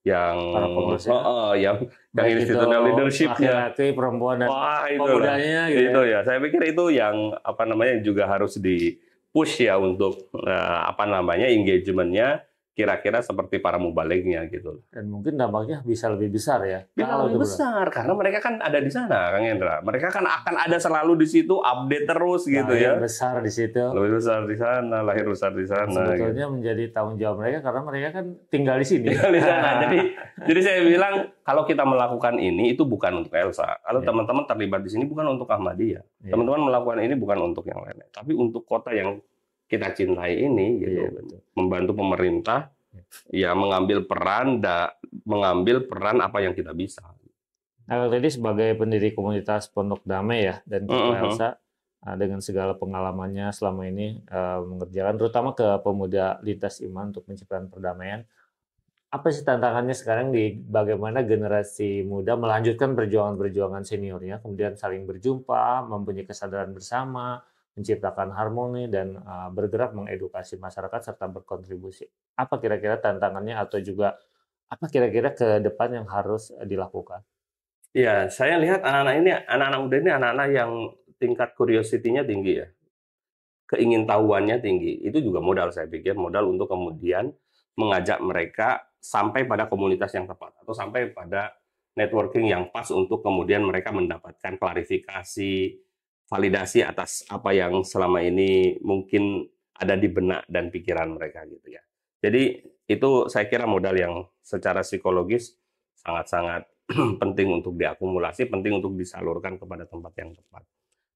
yang para ya. oh, oh, yang yang institutional leadershipnya, perempuan dan Wah, itu pemudanya, gitu itu ya. ya. Saya pikir itu yang apa namanya juga harus di push ya untuk uh, apa namanya engagementnya kira-kira seperti para mubaliknya gitu. Dan mungkin dampaknya bisa lebih besar ya. Bisa kalau lebih besar karena mereka kan ada di sana, Kang Hendra. Mereka kan akan ada selalu di situ, update terus nah, gitu ya. Lebih besar di situ. Lebih besar di sana, lahir besar di sana. Gitu. Sebetulnya gitu. menjadi tanggung jawab mereka karena mereka kan tinggal di sini. Tinggal di sana. *laughs* jadi jadi saya bilang kalau kita melakukan ini itu bukan untuk Elsa. Kalau yeah. teman-teman terlibat di sini bukan untuk Ahmadiyah. Yeah. Teman-teman melakukan ini bukan untuk yang lain, tapi untuk kota yang kita cintai ini gitu iya, membantu pemerintah iya. ya mengambil peran da, mengambil peran apa yang kita bisa. Nah, tadi sebagai pendiri komunitas Pondok Damai ya dan Kak uh mm-hmm. -huh. Elsa ah, dengan segala pengalamannya selama ini uh, mengerjakan terutama ke pemuda lintas iman untuk menciptakan perdamaian. Apa sih tantangannya sekarang di bagaimana generasi muda melanjutkan perjuangan-perjuangan seniornya kemudian saling berjumpa, mempunyai kesadaran bersama, menciptakan harmoni dan uh, bergerak mengedukasi masyarakat serta berkontribusi. Apa kira-kira tantangannya atau juga apa kira-kira ke depan yang harus dilakukan? Ya, saya lihat anak-anak ini, anak-anak muda ini anak-anak yang tingkat curiosity-nya tinggi ya. Keingintahuannya tinggi. Itu juga modal saya pikir, modal untuk kemudian mengajak mereka sampai pada komunitas yang tepat atau sampai pada networking yang pas untuk kemudian mereka mendapatkan klarifikasi, validasi atas apa yang selama ini mungkin ada di benak dan pikiran mereka gitu ya. Jadi itu saya kira modal yang secara psikologis sangat-sangat *clears throat* penting untuk diakumulasi, penting untuk disalurkan kepada tempat yang tepat.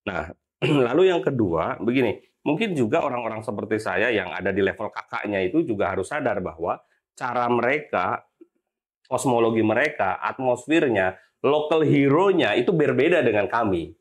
Nah, *clears throat* lalu yang kedua, begini, mungkin juga orang-orang seperti saya yang ada di level kakaknya itu juga harus sadar bahwa cara mereka, kosmologi mereka, atmosfernya, local hero-nya itu berbeda dengan kami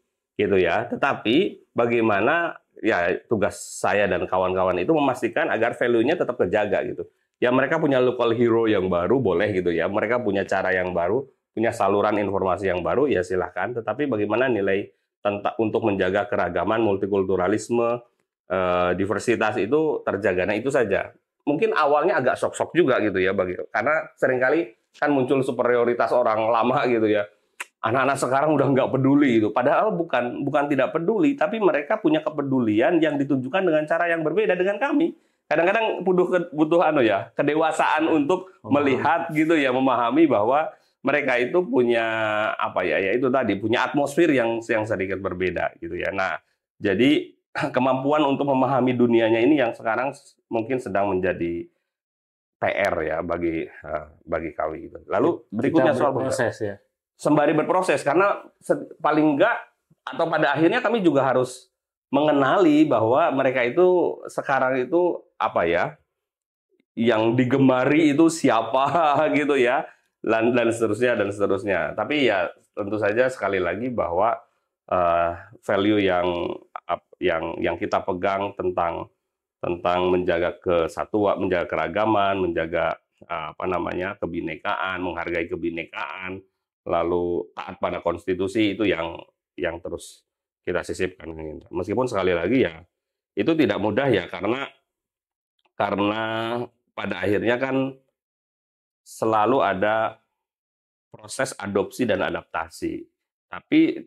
gitu ya. Tetapi bagaimana ya tugas saya dan kawan-kawan itu memastikan agar value-nya tetap terjaga gitu. Ya mereka punya local hero yang baru boleh gitu ya. Mereka punya cara yang baru, punya saluran informasi yang baru ya silahkan. Tetapi bagaimana nilai tentang untuk menjaga keragaman, multikulturalisme, eh, diversitas itu terjaga. Nah itu saja. Mungkin awalnya agak sok-sok juga gitu ya bagi karena seringkali kan muncul superioritas orang lama gitu ya Anak-anak sekarang udah nggak peduli itu. Padahal bukan bukan tidak peduli, tapi mereka punya kepedulian yang ditunjukkan dengan cara yang berbeda dengan kami. Kadang-kadang butuh butuh anu ya, kedewasaan untuk memahami. melihat gitu ya, memahami bahwa mereka itu punya apa ya, ya itu tadi punya atmosfer yang yang sedikit berbeda gitu ya. Nah, jadi *clears throat* kemampuan untuk memahami dunianya ini yang sekarang mungkin sedang menjadi PR ya bagi eh, bagi kami gitu. Lalu berikutnya soal proses ya sembari berproses karena paling enggak atau pada akhirnya kami juga harus mengenali bahwa mereka itu sekarang itu apa ya yang digemari itu siapa *laughs* gitu ya dan dan seterusnya dan seterusnya tapi ya tentu saja sekali lagi bahwa uh, value yang yang yang kita pegang tentang tentang menjaga kesatuan menjaga keragaman menjaga uh, apa namanya kebinekaan menghargai kebinekaan lalu taat pada konstitusi itu yang yang terus kita sisipkan gitu. meskipun sekali lagi ya itu tidak mudah ya karena karena pada akhirnya kan selalu ada proses adopsi dan adaptasi tapi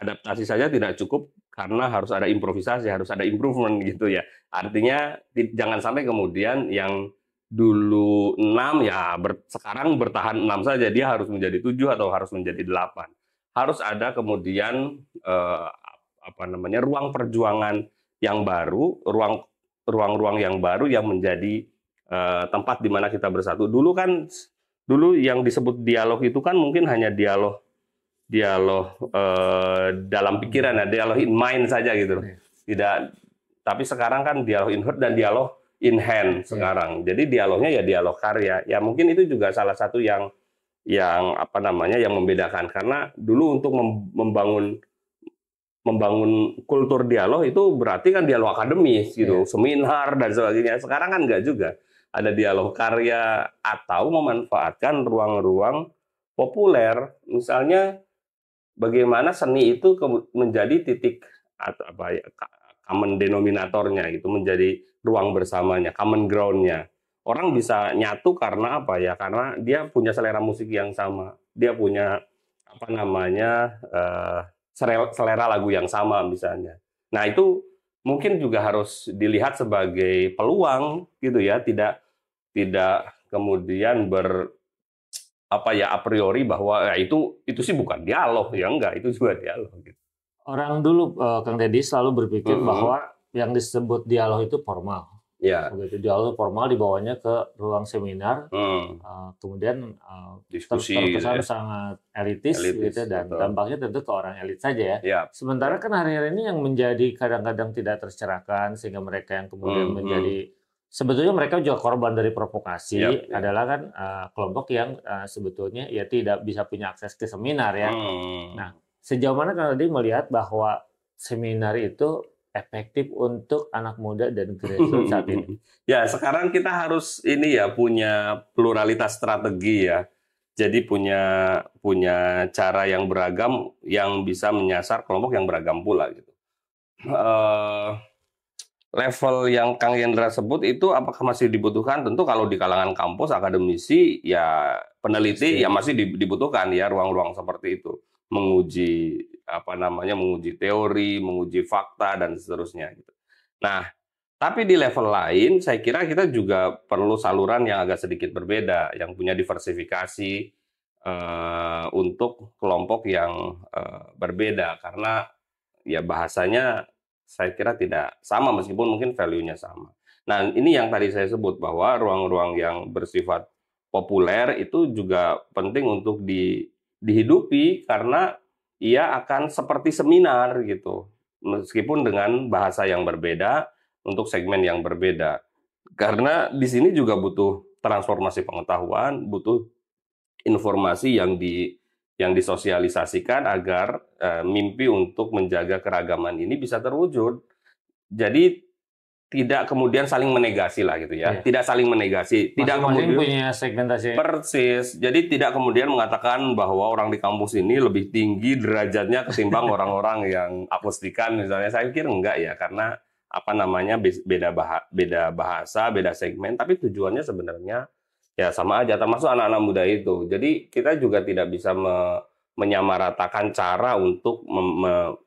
adaptasi saja tidak cukup karena harus ada improvisasi harus ada improvement gitu ya artinya jangan sampai kemudian yang dulu 6 ya ber, sekarang bertahan 6 saja dia harus menjadi 7 atau harus menjadi 8. Harus ada kemudian eh, apa namanya ruang perjuangan yang baru, ruang ruang-ruang yang baru yang menjadi eh, tempat di mana kita bersatu. Dulu kan dulu yang disebut dialog itu kan mungkin hanya dialog dialog eh, dalam pikiran ya, dialog in mind saja gitu. Iya. Tidak tapi sekarang kan dialog in heart dan dialog in hand sekarang. Iya. Jadi dialognya ya dialog karya. Ya mungkin itu juga salah satu yang yang apa namanya yang membedakan karena dulu untuk membangun membangun kultur dialog itu berarti kan dialog akademis gitu, iya. seminar dan sebagainya. Sekarang kan enggak juga. Ada dialog karya atau memanfaatkan ruang-ruang populer. Misalnya bagaimana seni itu menjadi titik atau apa ya common denominatornya gitu, menjadi ruang bersamanya, common groundnya. Orang bisa nyatu karena apa ya? Karena dia punya selera musik yang sama, dia punya apa namanya uh, eh, selera, selera lagu yang sama misalnya. Nah itu mungkin juga harus dilihat sebagai peluang gitu ya, tidak tidak kemudian ber apa ya a priori bahwa ya itu itu sih bukan dialog ya enggak itu juga dialog gitu. Orang dulu uh, Kang Deddy selalu berpikir mm -hmm. bahwa yang disebut dialog itu formal. Ya. Begitu dialog formal dibawanya ke ruang seminar, hmm. uh, kemudian uh, diskusi terkesan gitu ya. sangat elitis, elitis gitu ya, dan betul. dampaknya tentu ke orang elit saja ya. ya. Sementara kan hari-hari ini yang menjadi kadang-kadang tidak tercerahkan sehingga mereka yang kemudian hmm. hmm. menjadi sebetulnya mereka juga korban dari provokasi yep, ya, yep. Ya. adalah kan uh, kelompok yang uh, sebetulnya ya tidak bisa punya akses ke seminar ya. Hmm. Nah, sejauh mana kan tadi melihat bahwa seminar itu efektif untuk anak muda dan grassroots saat ini? *laughs* Ya, sekarang kita harus ini ya punya pluralitas strategi ya. Jadi punya punya cara yang beragam yang bisa menyasar kelompok yang beragam pula gitu. Uh, level yang Kang Yendra sebut itu apakah masih dibutuhkan? Tentu kalau di kalangan kampus, akademisi, ya peneliti Pasti. ya masih dibutuhkan ya ruang-ruang seperti itu menguji apa namanya menguji teori, menguji fakta dan seterusnya gitu. Nah, tapi di level lain saya kira kita juga perlu saluran yang agak sedikit berbeda yang punya diversifikasi uh, untuk kelompok yang uh, berbeda karena ya bahasanya saya kira tidak sama meskipun mungkin value-nya sama. Nah, ini yang tadi saya sebut bahwa ruang-ruang yang bersifat populer itu juga penting untuk di, dihidupi karena ia akan seperti seminar gitu, meskipun dengan bahasa yang berbeda untuk segmen yang berbeda. Karena di sini juga butuh transformasi pengetahuan, butuh informasi yang di yang disosialisasikan agar e, mimpi untuk menjaga keragaman ini bisa terwujud. Jadi tidak kemudian saling menegasi lah gitu ya. Yeah. Tidak saling menegasi, Masing tidak kemudian punya segmentasi. Persis. Jadi tidak kemudian mengatakan bahwa orang di kampus ini lebih tinggi derajatnya ketimbang *laughs* orang-orang yang akustikan misalnya. Saya pikir enggak ya karena apa namanya beda bahasa, beda bahasa, beda segmen, tapi tujuannya sebenarnya ya sama aja termasuk anak-anak muda itu. Jadi kita juga tidak bisa me menyamaratakan cara untuk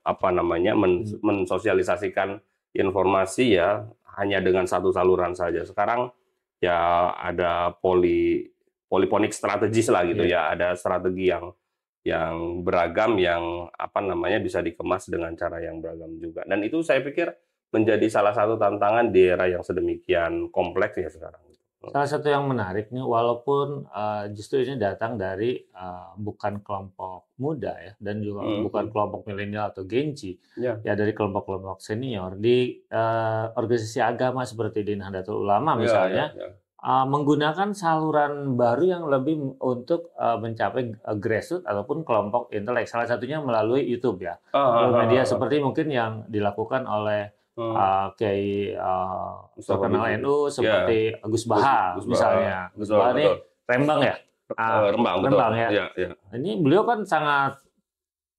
apa namanya men, hmm. mensosialisasikan informasi ya hanya dengan satu saluran saja. Sekarang ya ada poli poliponik strategis lah gitu yeah. ya ada strategi yang yang beragam yang apa namanya bisa dikemas dengan cara yang beragam juga dan itu saya pikir menjadi salah satu tantangan di era yang sedemikian kompleks ya sekarang Salah satu yang menarik nih, walaupun uh, justru ini datang dari uh, bukan kelompok muda ya, dan juga hmm. bukan hmm. kelompok milenial atau genci, yeah. ya dari kelompok-kelompok senior di uh, organisasi agama seperti di Nahdlatul Ulama ya, misalnya, yeah, ya, ya. yeah, Uh, menggunakan saluran baru yang lebih untuk uh, mencapai uh, grassroots ataupun kelompok intelek. Salah satunya melalui YouTube ya, uh, media ah, seperti mungkin yang dilakukan oleh hmm. uh, Kiai uh, terkenal NU seperti ya. Gus Baha Gus, Gus misalnya. Gus Baha ini Rembang ya? Eh, ah, Rembang, Rembang ya. Ya, ya. Ini beliau kan sangat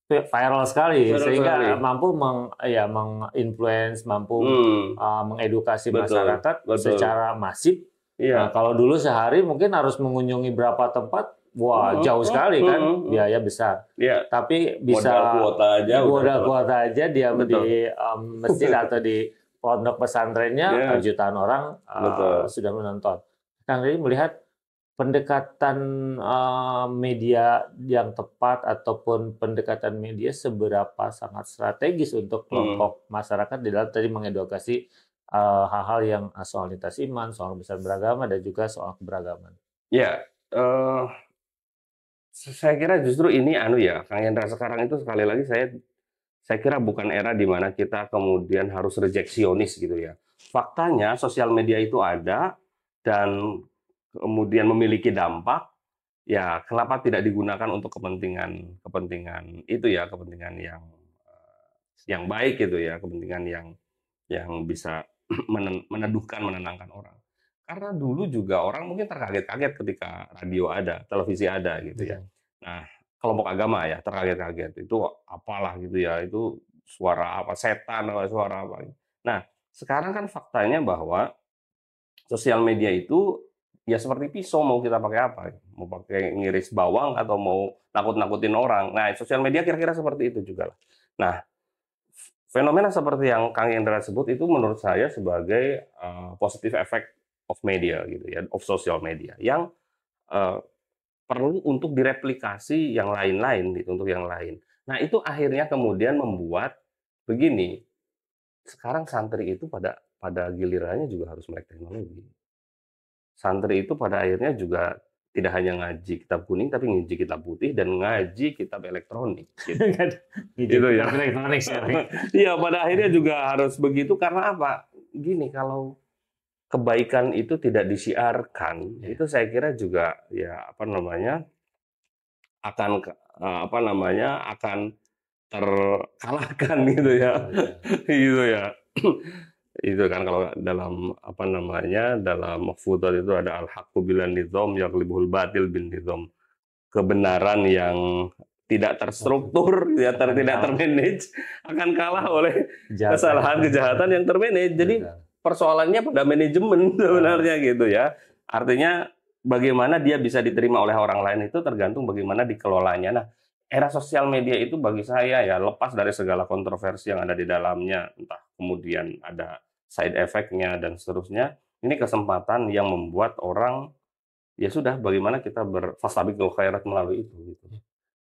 viral sekali viral sehingga sekali. mampu meng ya menginfluence mampu hmm. uh, mengedukasi betul, masyarakat betul. secara masif. Iya. Nah, kalau dulu sehari mungkin harus mengunjungi berapa tempat Wah, jauh sekali kan, biaya besar. Iya. Tapi bisa modal kuota aja, modal kuota aja dia Betul. di um, masjid *laughs* atau di pondok pesantrennya yeah. Iya. jutaan orang uh, sudah menonton. Kang Rini melihat pendekatan uh, media yang tepat ataupun pendekatan media seberapa sangat strategis untuk hmm. kelompok hmm. masyarakat di dalam tadi mengedukasi eh, hal-hal uh, yang soal lintas iman, soal besar beragama dan juga soal keberagaman. Ya, uh saya kira justru ini anu ya, Kang Hendra sekarang itu sekali lagi saya saya kira bukan era di mana kita kemudian harus rejeksionis gitu ya. Faktanya sosial media itu ada dan kemudian memiliki dampak. Ya, kenapa tidak digunakan untuk kepentingan kepentingan itu ya, kepentingan yang yang baik gitu ya, kepentingan yang yang bisa *clears throat* meneduhkan, menenangkan orang. Karena dulu juga orang mungkin terkaget-kaget ketika radio ada, televisi ada gitu ya. Iya. Nah, kelompok agama ya terkaget-kaget. Itu apalah gitu ya, itu suara apa, setan atau suara apa. Gitu. Nah, sekarang kan faktanya bahwa sosial media itu ya seperti pisau mau kita pakai apa ya? mau pakai ngiris bawang atau mau nakut-nakutin orang nah sosial media kira-kira seperti itu juga lah nah fenomena seperti yang Kang Indra sebut itu menurut saya sebagai uh, positif efek of media gitu ya, of social media yang uh, perlu untuk direplikasi yang lain-lain gitu untuk yang lain. Nah, itu akhirnya kemudian membuat begini. Sekarang santri itu pada pada gilirannya juga harus melek teknologi. Santri itu pada akhirnya juga tidak hanya ngaji kitab kuning tapi ngaji kitab putih dan ngaji kitab elektronik gitu, *laughs* gitu ya elektronik *laughs* iya pada akhirnya juga harus begitu karena apa gini kalau kebaikan itu tidak disiarkan ya. itu saya kira juga ya apa namanya akan eh, apa namanya akan terkalahkan *laughs* gitu ya iya. gitu ya *clears throat* itu kan kalau dalam apa namanya dalam futur itu ada al haqqu bil nizam libul batil bin nizam kebenaran yang tidak terstruktur ya tidak termanage akan kalah oleh kesalahan kejahatan yang termanage jadi Betul persoalannya pada manajemen ah. sebenarnya gitu ya. Artinya bagaimana dia bisa diterima oleh orang lain itu tergantung bagaimana dikelolanya. Nah, era sosial media itu bagi saya ya lepas dari segala kontroversi yang ada di dalamnya, entah kemudian ada side effect dan seterusnya. Ini kesempatan yang membuat orang ya sudah bagaimana kita berfastabiqul khairat melalui itu gitu.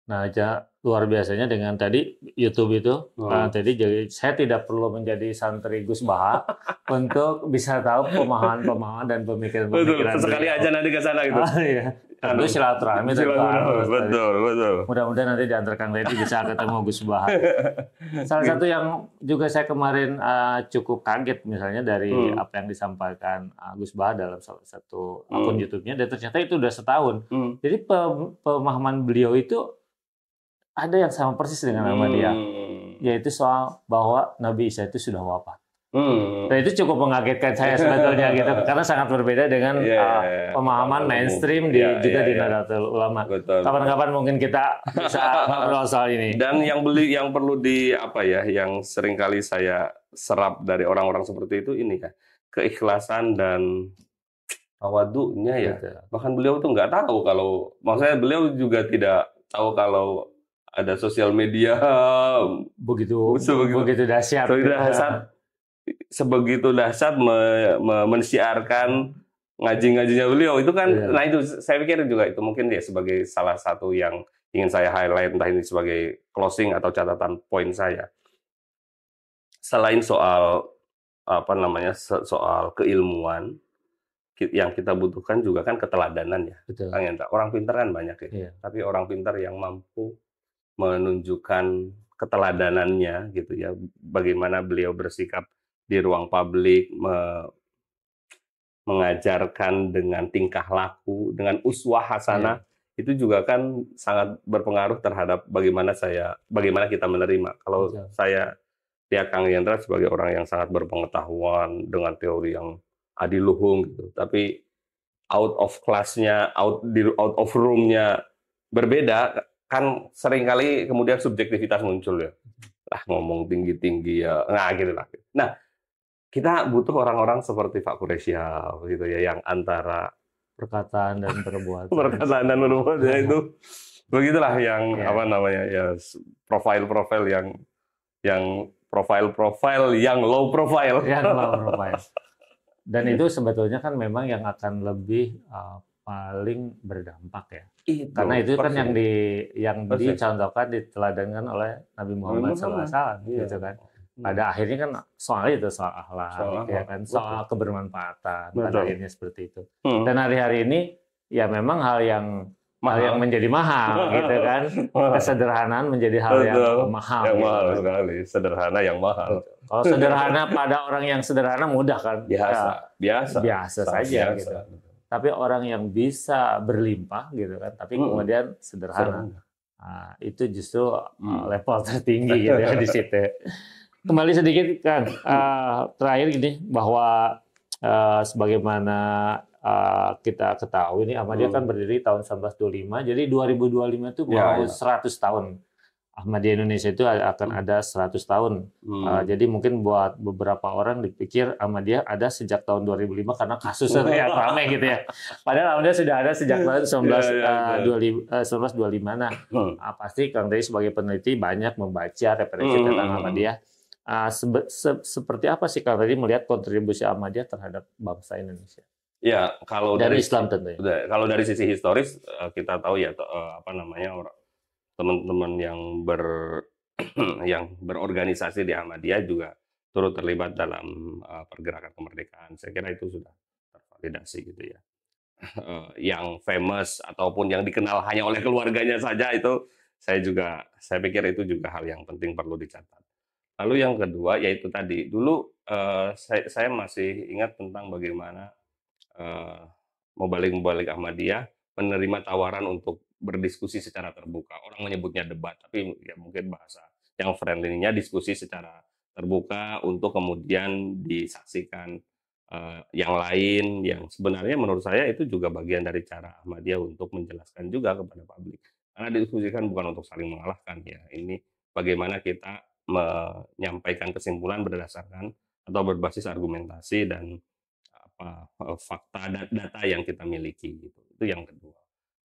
Nah, aja luar biasanya dengan tadi YouTube itu, oh. nah, tadi jadi saya tidak perlu menjadi santri Gus Baha *laughs* untuk bisa tahu pemahaman-pemahaman dan pemikiran-pemikiran. Betul, sekali aja nanti ke sana gitu. Ah, iya. Tentu silaturahmi tentu Betul, betul. Mudah-mudahan nanti diantar Kang Lady bisa ketemu Gus Baha. *laughs* Salah gitu. satu yang juga saya kemarin uh, cukup kaget misalnya dari hmm. apa yang disampaikan uh, Gus Baha dalam salah satu hmm. akun hmm. YouTube-nya dan ternyata itu udah setahun. Hmm. Jadi pemahaman beliau itu ada yang sama persis dengan nama hmm. dia, yaitu soal bahwa Nabi Isa itu sudah wafat. Hmm. Nah, itu cukup mengagetkan saya sebetulnya gitu, *laughs* karena sangat berbeda dengan yeah, yeah, yeah. Uh, iya, iya. pemahaman mainstream di, yeah, juga yeah, di iya. Nadatul Ulama. Kapan-kapan mungkin kita bisa *laughs* ngobrol soal ini. Dan yang beli yang perlu di apa ya, yang seringkali saya serap dari orang-orang seperti itu ini ya, keikhlasan dan awadunya ya. Betul. Bahkan beliau tuh nggak tahu kalau, maksudnya beliau juga tidak tahu kalau ada sosial media begitu sebegitu, begitu dahsyat sebegitu dahsyat sebegitu dahsyat me, me, mensiarkan ngaji-ngajinya beliau itu kan ya. nah itu saya pikir juga itu mungkin ya sebagai salah satu yang ingin saya highlight entah ini sebagai closing atau catatan poin saya selain soal apa namanya soal keilmuan yang kita butuhkan juga kan keteladanan ya Betul. Kan orang pintar kan banyak ya Iya. tapi orang pintar yang mampu menunjukkan keteladanannya gitu ya bagaimana beliau bersikap di ruang publik me mengajarkan dengan tingkah laku dengan uswah hasanah ya. itu juga kan sangat berpengaruh terhadap bagaimana saya bagaimana kita menerima kalau ya. saya lihat Kang Yendra sebagai orang yang sangat berpengetahuan dengan teori yang adiluhung gitu tapi out of classnya out di out of roomnya berbeda kan seringkali kemudian subjektivitas muncul ya. Lah ngomong tinggi-tinggi ya, nah gitu lah. Nah, kita butuh orang-orang seperti Pak Kuresial gitu ya yang antara perkataan dan perbuatan. *laughs* perkataan dan perbuatan ya, itu begitulah yang ya. apa namanya ya profil-profil yang yang profil-profil yang low profile. Yang low *laughs* profile. Dan itu sebetulnya kan memang yang akan lebih uh, paling berdampak ya. Itu, Karena itu persen. kan yang di yang persen. dicontohkan diteladankan oleh Nabi Muhammad, SAW iya. gitu kan. Hmm. Pada akhirnya kan soal itu soal akhlak soal ya kan, soal kebermanfaatan betul. pada akhirnya seperti itu. Hmm. Dan hari-hari ini ya memang hal yang mahal. hal yang menjadi mahal *laughs* gitu kan. Kesederhanaan menjadi hal betul. yang mahal. Yang gitu mahal gitu. sekali, sederhana yang mahal. Kalau sederhana pada orang yang sederhana mudah kan. Biasa, ya, biasa. Biasa, biasa saja biasa. gitu tapi orang yang bisa berlimpah gitu kan tapi hmm. kemudian sederhana, Nah, itu justru hmm. level tertinggi gitu ya di situ *laughs* kembali sedikit kan uh, terakhir gini bahwa uh, sebagaimana uh, kita ketahui ini Ahmadiyah hmm. kan mm. berdiri tahun 1925 jadi 2025 itu kurang ya, ya. 100 tahun Ahmadiyah Indonesia itu akan hmm. ada 100 tahun. Hmm. Uh, jadi mungkin buat beberapa orang dipikir Ahmadiyah ada sejak tahun 2005 karena kasusnya yang *laughs* ramai gitu ya. Padahal Ahmadiyah sudah ada sejak iya, tahun 1925. Uh, 1925. Nah, uh, pasti Kang Tadi sebagai peneliti banyak membaca referensi hmm. tentang Ahmadiyah. Uh, ah, se se seperti apa sih Kang Tadi melihat kontribusi Ahmadiyah terhadap bangsa Indonesia? Ya, kalau dari, dari Islam tentunya. Kalau dari sisi historis eh, kita tahu ya eh, apa namanya orang teman-teman yang ber *clears throat* yang berorganisasi di Ahmadiyah juga turut terlibat dalam uh, pergerakan kemerdekaan. Saya kira itu sudah tervalidasi gitu ya. Uh, *laughs* yang famous ataupun yang dikenal hanya oleh keluarganya saja itu saya juga saya pikir itu juga hal yang penting perlu dicatat. Lalu yang kedua yaitu tadi dulu uh, saya, saya masih ingat tentang bagaimana uh, balik balik Ahmadiyah menerima tawaran untuk berdiskusi secara terbuka. Orang menyebutnya debat, tapi ya mungkin bahasa yang friendly-nya diskusi secara terbuka untuk kemudian disaksikan uh, yang lain yang sebenarnya menurut saya itu juga bagian dari cara Ahmadiyah untuk menjelaskan juga kepada publik. Karena diskusikan bukan untuk saling mengalahkan ya. Ini bagaimana kita menyampaikan kesimpulan berdasarkan atau berbasis argumentasi dan apa eh, fakta data yang kita miliki gitu. Itu yang kedua.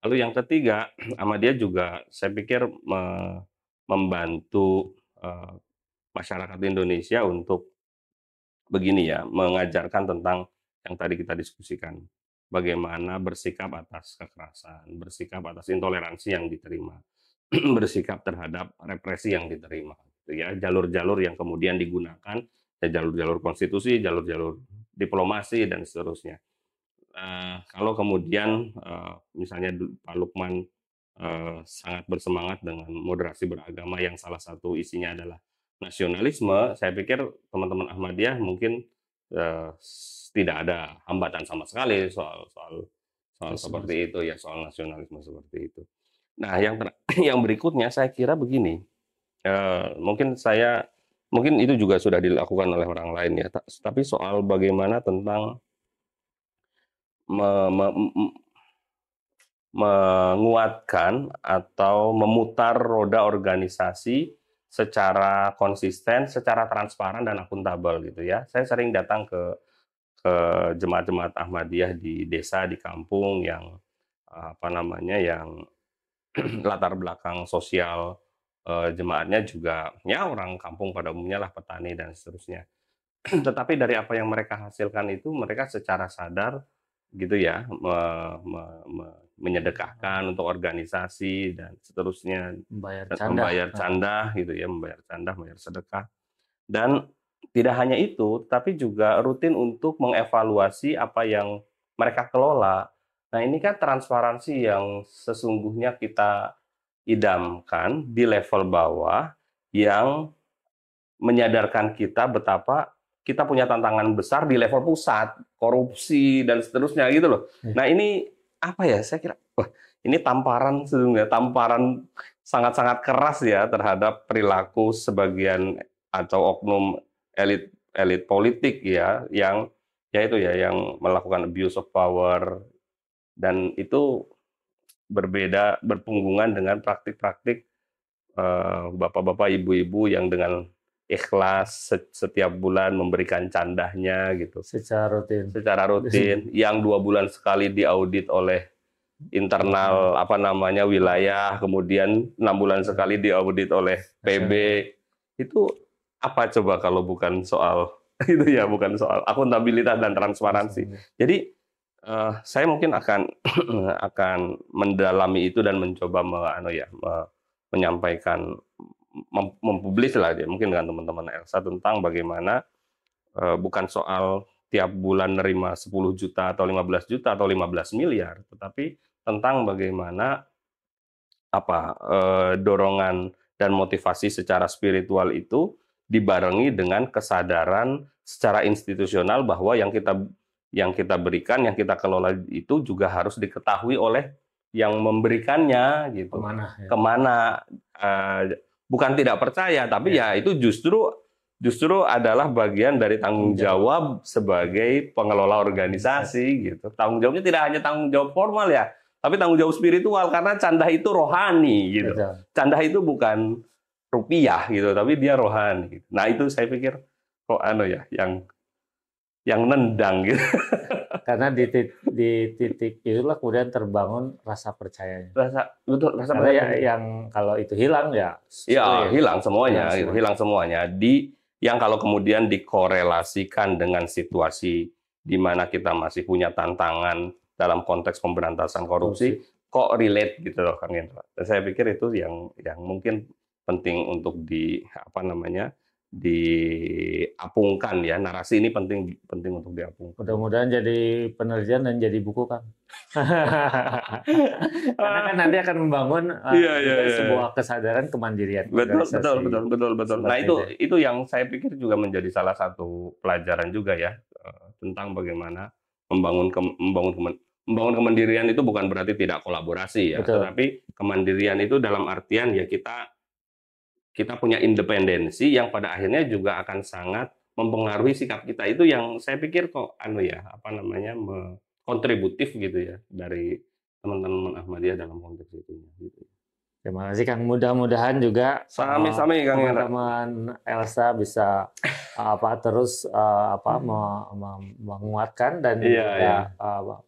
Lalu yang ketiga, *clears throat* sama juga saya pikir me membantu e, masyarakat Indonesia untuk begini ya, mengajarkan tentang yang tadi kita diskusikan. Bagaimana bersikap atas kekerasan, bersikap atas intoleransi yang diterima, *clears throat* bersikap terhadap represi yang diterima. Gitu ya, jalur-jalur yang kemudian digunakan, ya jalur-jalur konstitusi, jalur-jalur diplomasi dan seterusnya uh, kalau kemudian uh, misalnya Pak Lukman uh, sangat bersemangat dengan moderasi beragama yang salah satu isinya adalah nasionalisme, saya pikir teman-teman Ahmadiyah mungkin uh, tidak ada hambatan sama sekali soal soal soal seperti itu ya soal nasionalisme seperti itu. Nah, yang ter *clears throat* yang berikutnya saya kira begini, uh, mungkin saya mungkin itu juga sudah dilakukan oleh orang lain ya, tapi soal bagaimana tentang me, me, menguatkan atau memutar roda organisasi secara konsisten, secara transparan dan akuntabel gitu ya. Saya sering datang ke ke jemaat-jemaat Ahmadiyah di desa, di kampung yang apa namanya yang *clears throat* latar belakang sosial eh, jemaatnya juga ya orang kampung pada umumnya lah petani dan seterusnya. *clears throat* Tetapi dari apa yang mereka hasilkan itu mereka secara sadar gitu ya me, me, me, menyedekahkan untuk organisasi dan seterusnya membayar canda, membayar nah. canda gitu ya membayar canda membayar sedekah dan tidak hanya itu tapi juga rutin untuk mengevaluasi apa yang mereka kelola nah ini kan transparansi yang sesungguhnya kita idamkan di level bawah yang menyadarkan kita betapa kita punya tantangan besar di level pusat, korupsi dan seterusnya gitu loh. Hmm. Nah ini apa ya? Saya kira wah ini tamparan sebenarnya, tamparan sangat-sangat keras ya terhadap perilaku sebagian atau oknum elit elit politik ya yang ya itu ya yang melakukan abuse of power dan itu berbeda berpunggungan dengan praktik-praktik eh, bapak-bapak ibu-ibu yang dengan ikhlas setiap bulan memberikan candahnya gitu. Secara rutin. Secara rutin *laughs* yang dua bulan sekali diaudit oleh internal apa namanya wilayah, kemudian enam bulan sekali diaudit oleh PB. Itu apa coba kalau bukan soal *laughs* itu ya bukan soal akuntabilitas dan transparansi. Jadi uh, saya mungkin akan *clears throat* akan mendalami itu dan mencoba me, ano ya, me, menyampaikan mem mempublis lah dia mungkin dengan teman-teman Elsa tentang bagaimana eh, bukan soal tiap bulan nerima 10 juta atau 15 juta atau 15 miliar, tetapi tentang bagaimana apa eh, dorongan dan motivasi secara spiritual itu dibarengi dengan kesadaran secara institusional bahwa yang kita yang kita berikan, yang kita kelola itu juga harus diketahui oleh yang memberikannya gitu. Kemana? Ya. Kemana eh, bukan tidak percaya, tapi ya, ya itu justru justru adalah bagian dari tanggung jawab sebagai pengelola organisasi iya. gitu. Tanggung jawabnya tidak hanya tanggung jawab formal ya, tapi tanggung jawab spiritual karena canda itu rohani gitu. Canda itu bukan rupiah gitu, tapi dia rohani. Gitu. Nah, itu saya pikir kok oh, anu ya yang yang nendang gitu. Karena di titik, di titik itulah kemudian terbangun rasa percayanya. Rasa betul rasa Karena percaya. Ya, yang kalau itu hilang ya. Ya, ya hilang semuanya, hilang, gitu, semuanya. hilang semuanya. Di yang kalau kemudian dikorelasikan dengan situasi di mana kita masih punya tantangan dalam konteks pemberantasan korupsi, korupsi. kok relate gitu loh Kang Saya pikir itu yang yang mungkin penting untuk di apa namanya? diapungkan ya narasi ini penting penting untuk diapungkan. Mudah-mudahan jadi penelitian dan jadi buku kan. *laughs* Karena kan nanti akan membangun uh, iya, iya. iya, iya. sebuah kesadaran kemandirian. Betul betul betul betul betul. Nah itu itu. itu yang saya pikir juga menjadi salah satu pelajaran juga ya uh, tentang bagaimana membangun ke, membangun kemen, membangun kemandirian itu bukan berarti tidak kolaborasi ya, betul. tetapi kemandirian itu dalam artian ya kita kita punya independensi yang pada akhirnya juga akan sangat mempengaruhi sikap kita itu yang saya pikir kok anu ya apa namanya kontributif gitu ya dari teman-teman Ahmadiyah dalam konteks itu gitu. Terima kasih Kang. Mudah-mudahan juga sami-sami eh, Kang teman-teman Elsa bisa *laughs* apa terus eh, apa me menguatkan dan iya, iya. Apa,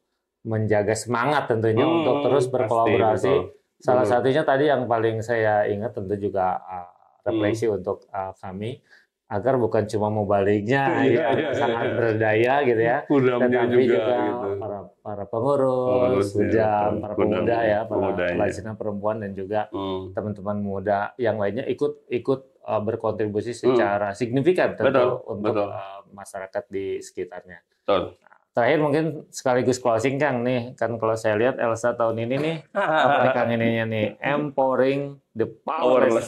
menjaga semangat tentunya hmm, untuk terus berkolaborasi. Pasti, Salah satunya tadi yang paling saya ingat tentu juga uh, refleksi hmm. untuk uh, kami agar bukan cuma baliknya ya, gitu, ya, iya. sangat ya, berdaya gitu ya, Kudamnya tetapi juga, juga gitu. para para pengurus, oh, para pemuda ya, para pelajaran perempuan dan juga hmm. teman-teman hmm. muda yang lainnya ikut ikut uh, berkontribusi hmm. secara hmm. signifikan tentu Betul. untuk Betul. Uh, masyarakat di sekitarnya. Betul. Terakhir mungkin sekaligus closing Kang nih, kan kalau saya lihat Elsa tahun ini nih, apa nih *laughs* Kang ininya nih, empowering the powerless.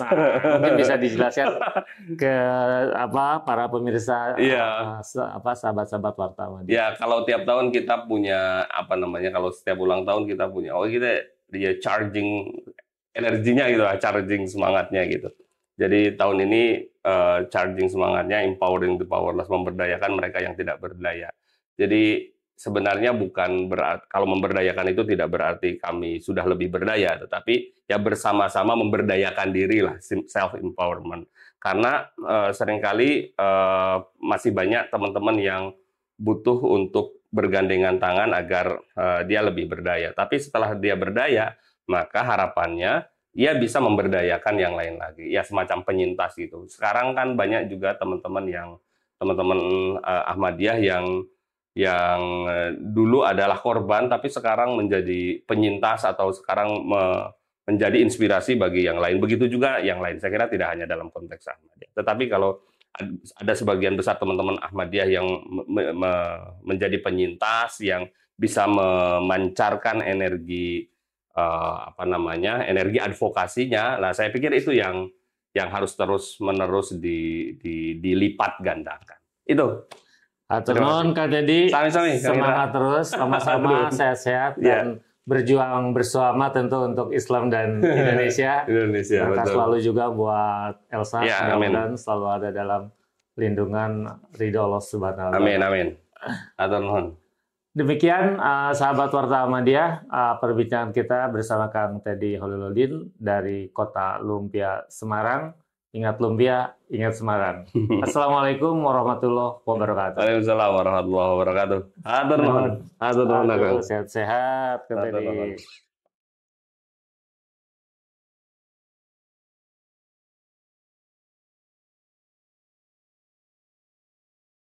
mungkin bisa dijelaskan *laughs* ke apa para pemirsa, yeah. Iya. apa sahabat-sahabat wartawan. Ya yeah, kalau tiap tahun kita punya apa namanya, kalau setiap ulang tahun kita punya, oh kita dia charging energinya gitu lah, charging semangatnya gitu. Jadi tahun ini uh, charging semangatnya empowering the powerless, memberdayakan mereka yang tidak berdaya. Jadi sebenarnya bukan berarti kalau memberdayakan itu tidak berarti kami sudah lebih berdaya, tetapi ya bersama-sama memberdayakan diri lah self empowerment. Karena uh, seringkali uh, masih banyak teman-teman yang butuh untuk bergandengan tangan agar uh, dia lebih berdaya. Tapi setelah dia berdaya, maka harapannya ia bisa memberdayakan yang lain lagi. Ya semacam penyintas itu. Sekarang kan banyak juga teman-teman yang teman-teman uh, Ahmadiyah yang yang eh, dulu adalah korban tapi sekarang menjadi penyintas atau sekarang me menjadi inspirasi bagi yang lain. Begitu juga yang lain. Saya kira tidak hanya dalam konteks Ahmadiyah. Tetapi kalau ada sebagian besar teman-teman Ahmadiyah yang me me menjadi penyintas yang bisa memancarkan energi uh, apa namanya? energi advokasinya. Nah, saya pikir itu yang yang harus terus-menerus di, di, dilipat gandakan. Itu Atur nuhun Kak Dedi. Sami-sami. Semangat terus, sama-sama sehat-sehat yeah. dan berjuang bersama tentu untuk Islam dan *laughs* Indonesia. Indonesia. Terima kasih selalu juga buat Elsa yeah, iya, dan selalu ada dalam lindungan ridho Allah Subhanahu wa Amin amin. Atur nuhun. Demikian uh, sahabat warta media uh, perbincangan kita bersama Kang Teddy Holilodin dari Kota Lumpia Semarang ingat lumpia, ingat Semarang. *laughs* Assalamualaikum warahmatullahi wabarakatuh. Waalaikumsalam warahmatullahi wabarakatuh. Atur nuhun. Atur nuhun. Sehat-sehat. Ketemu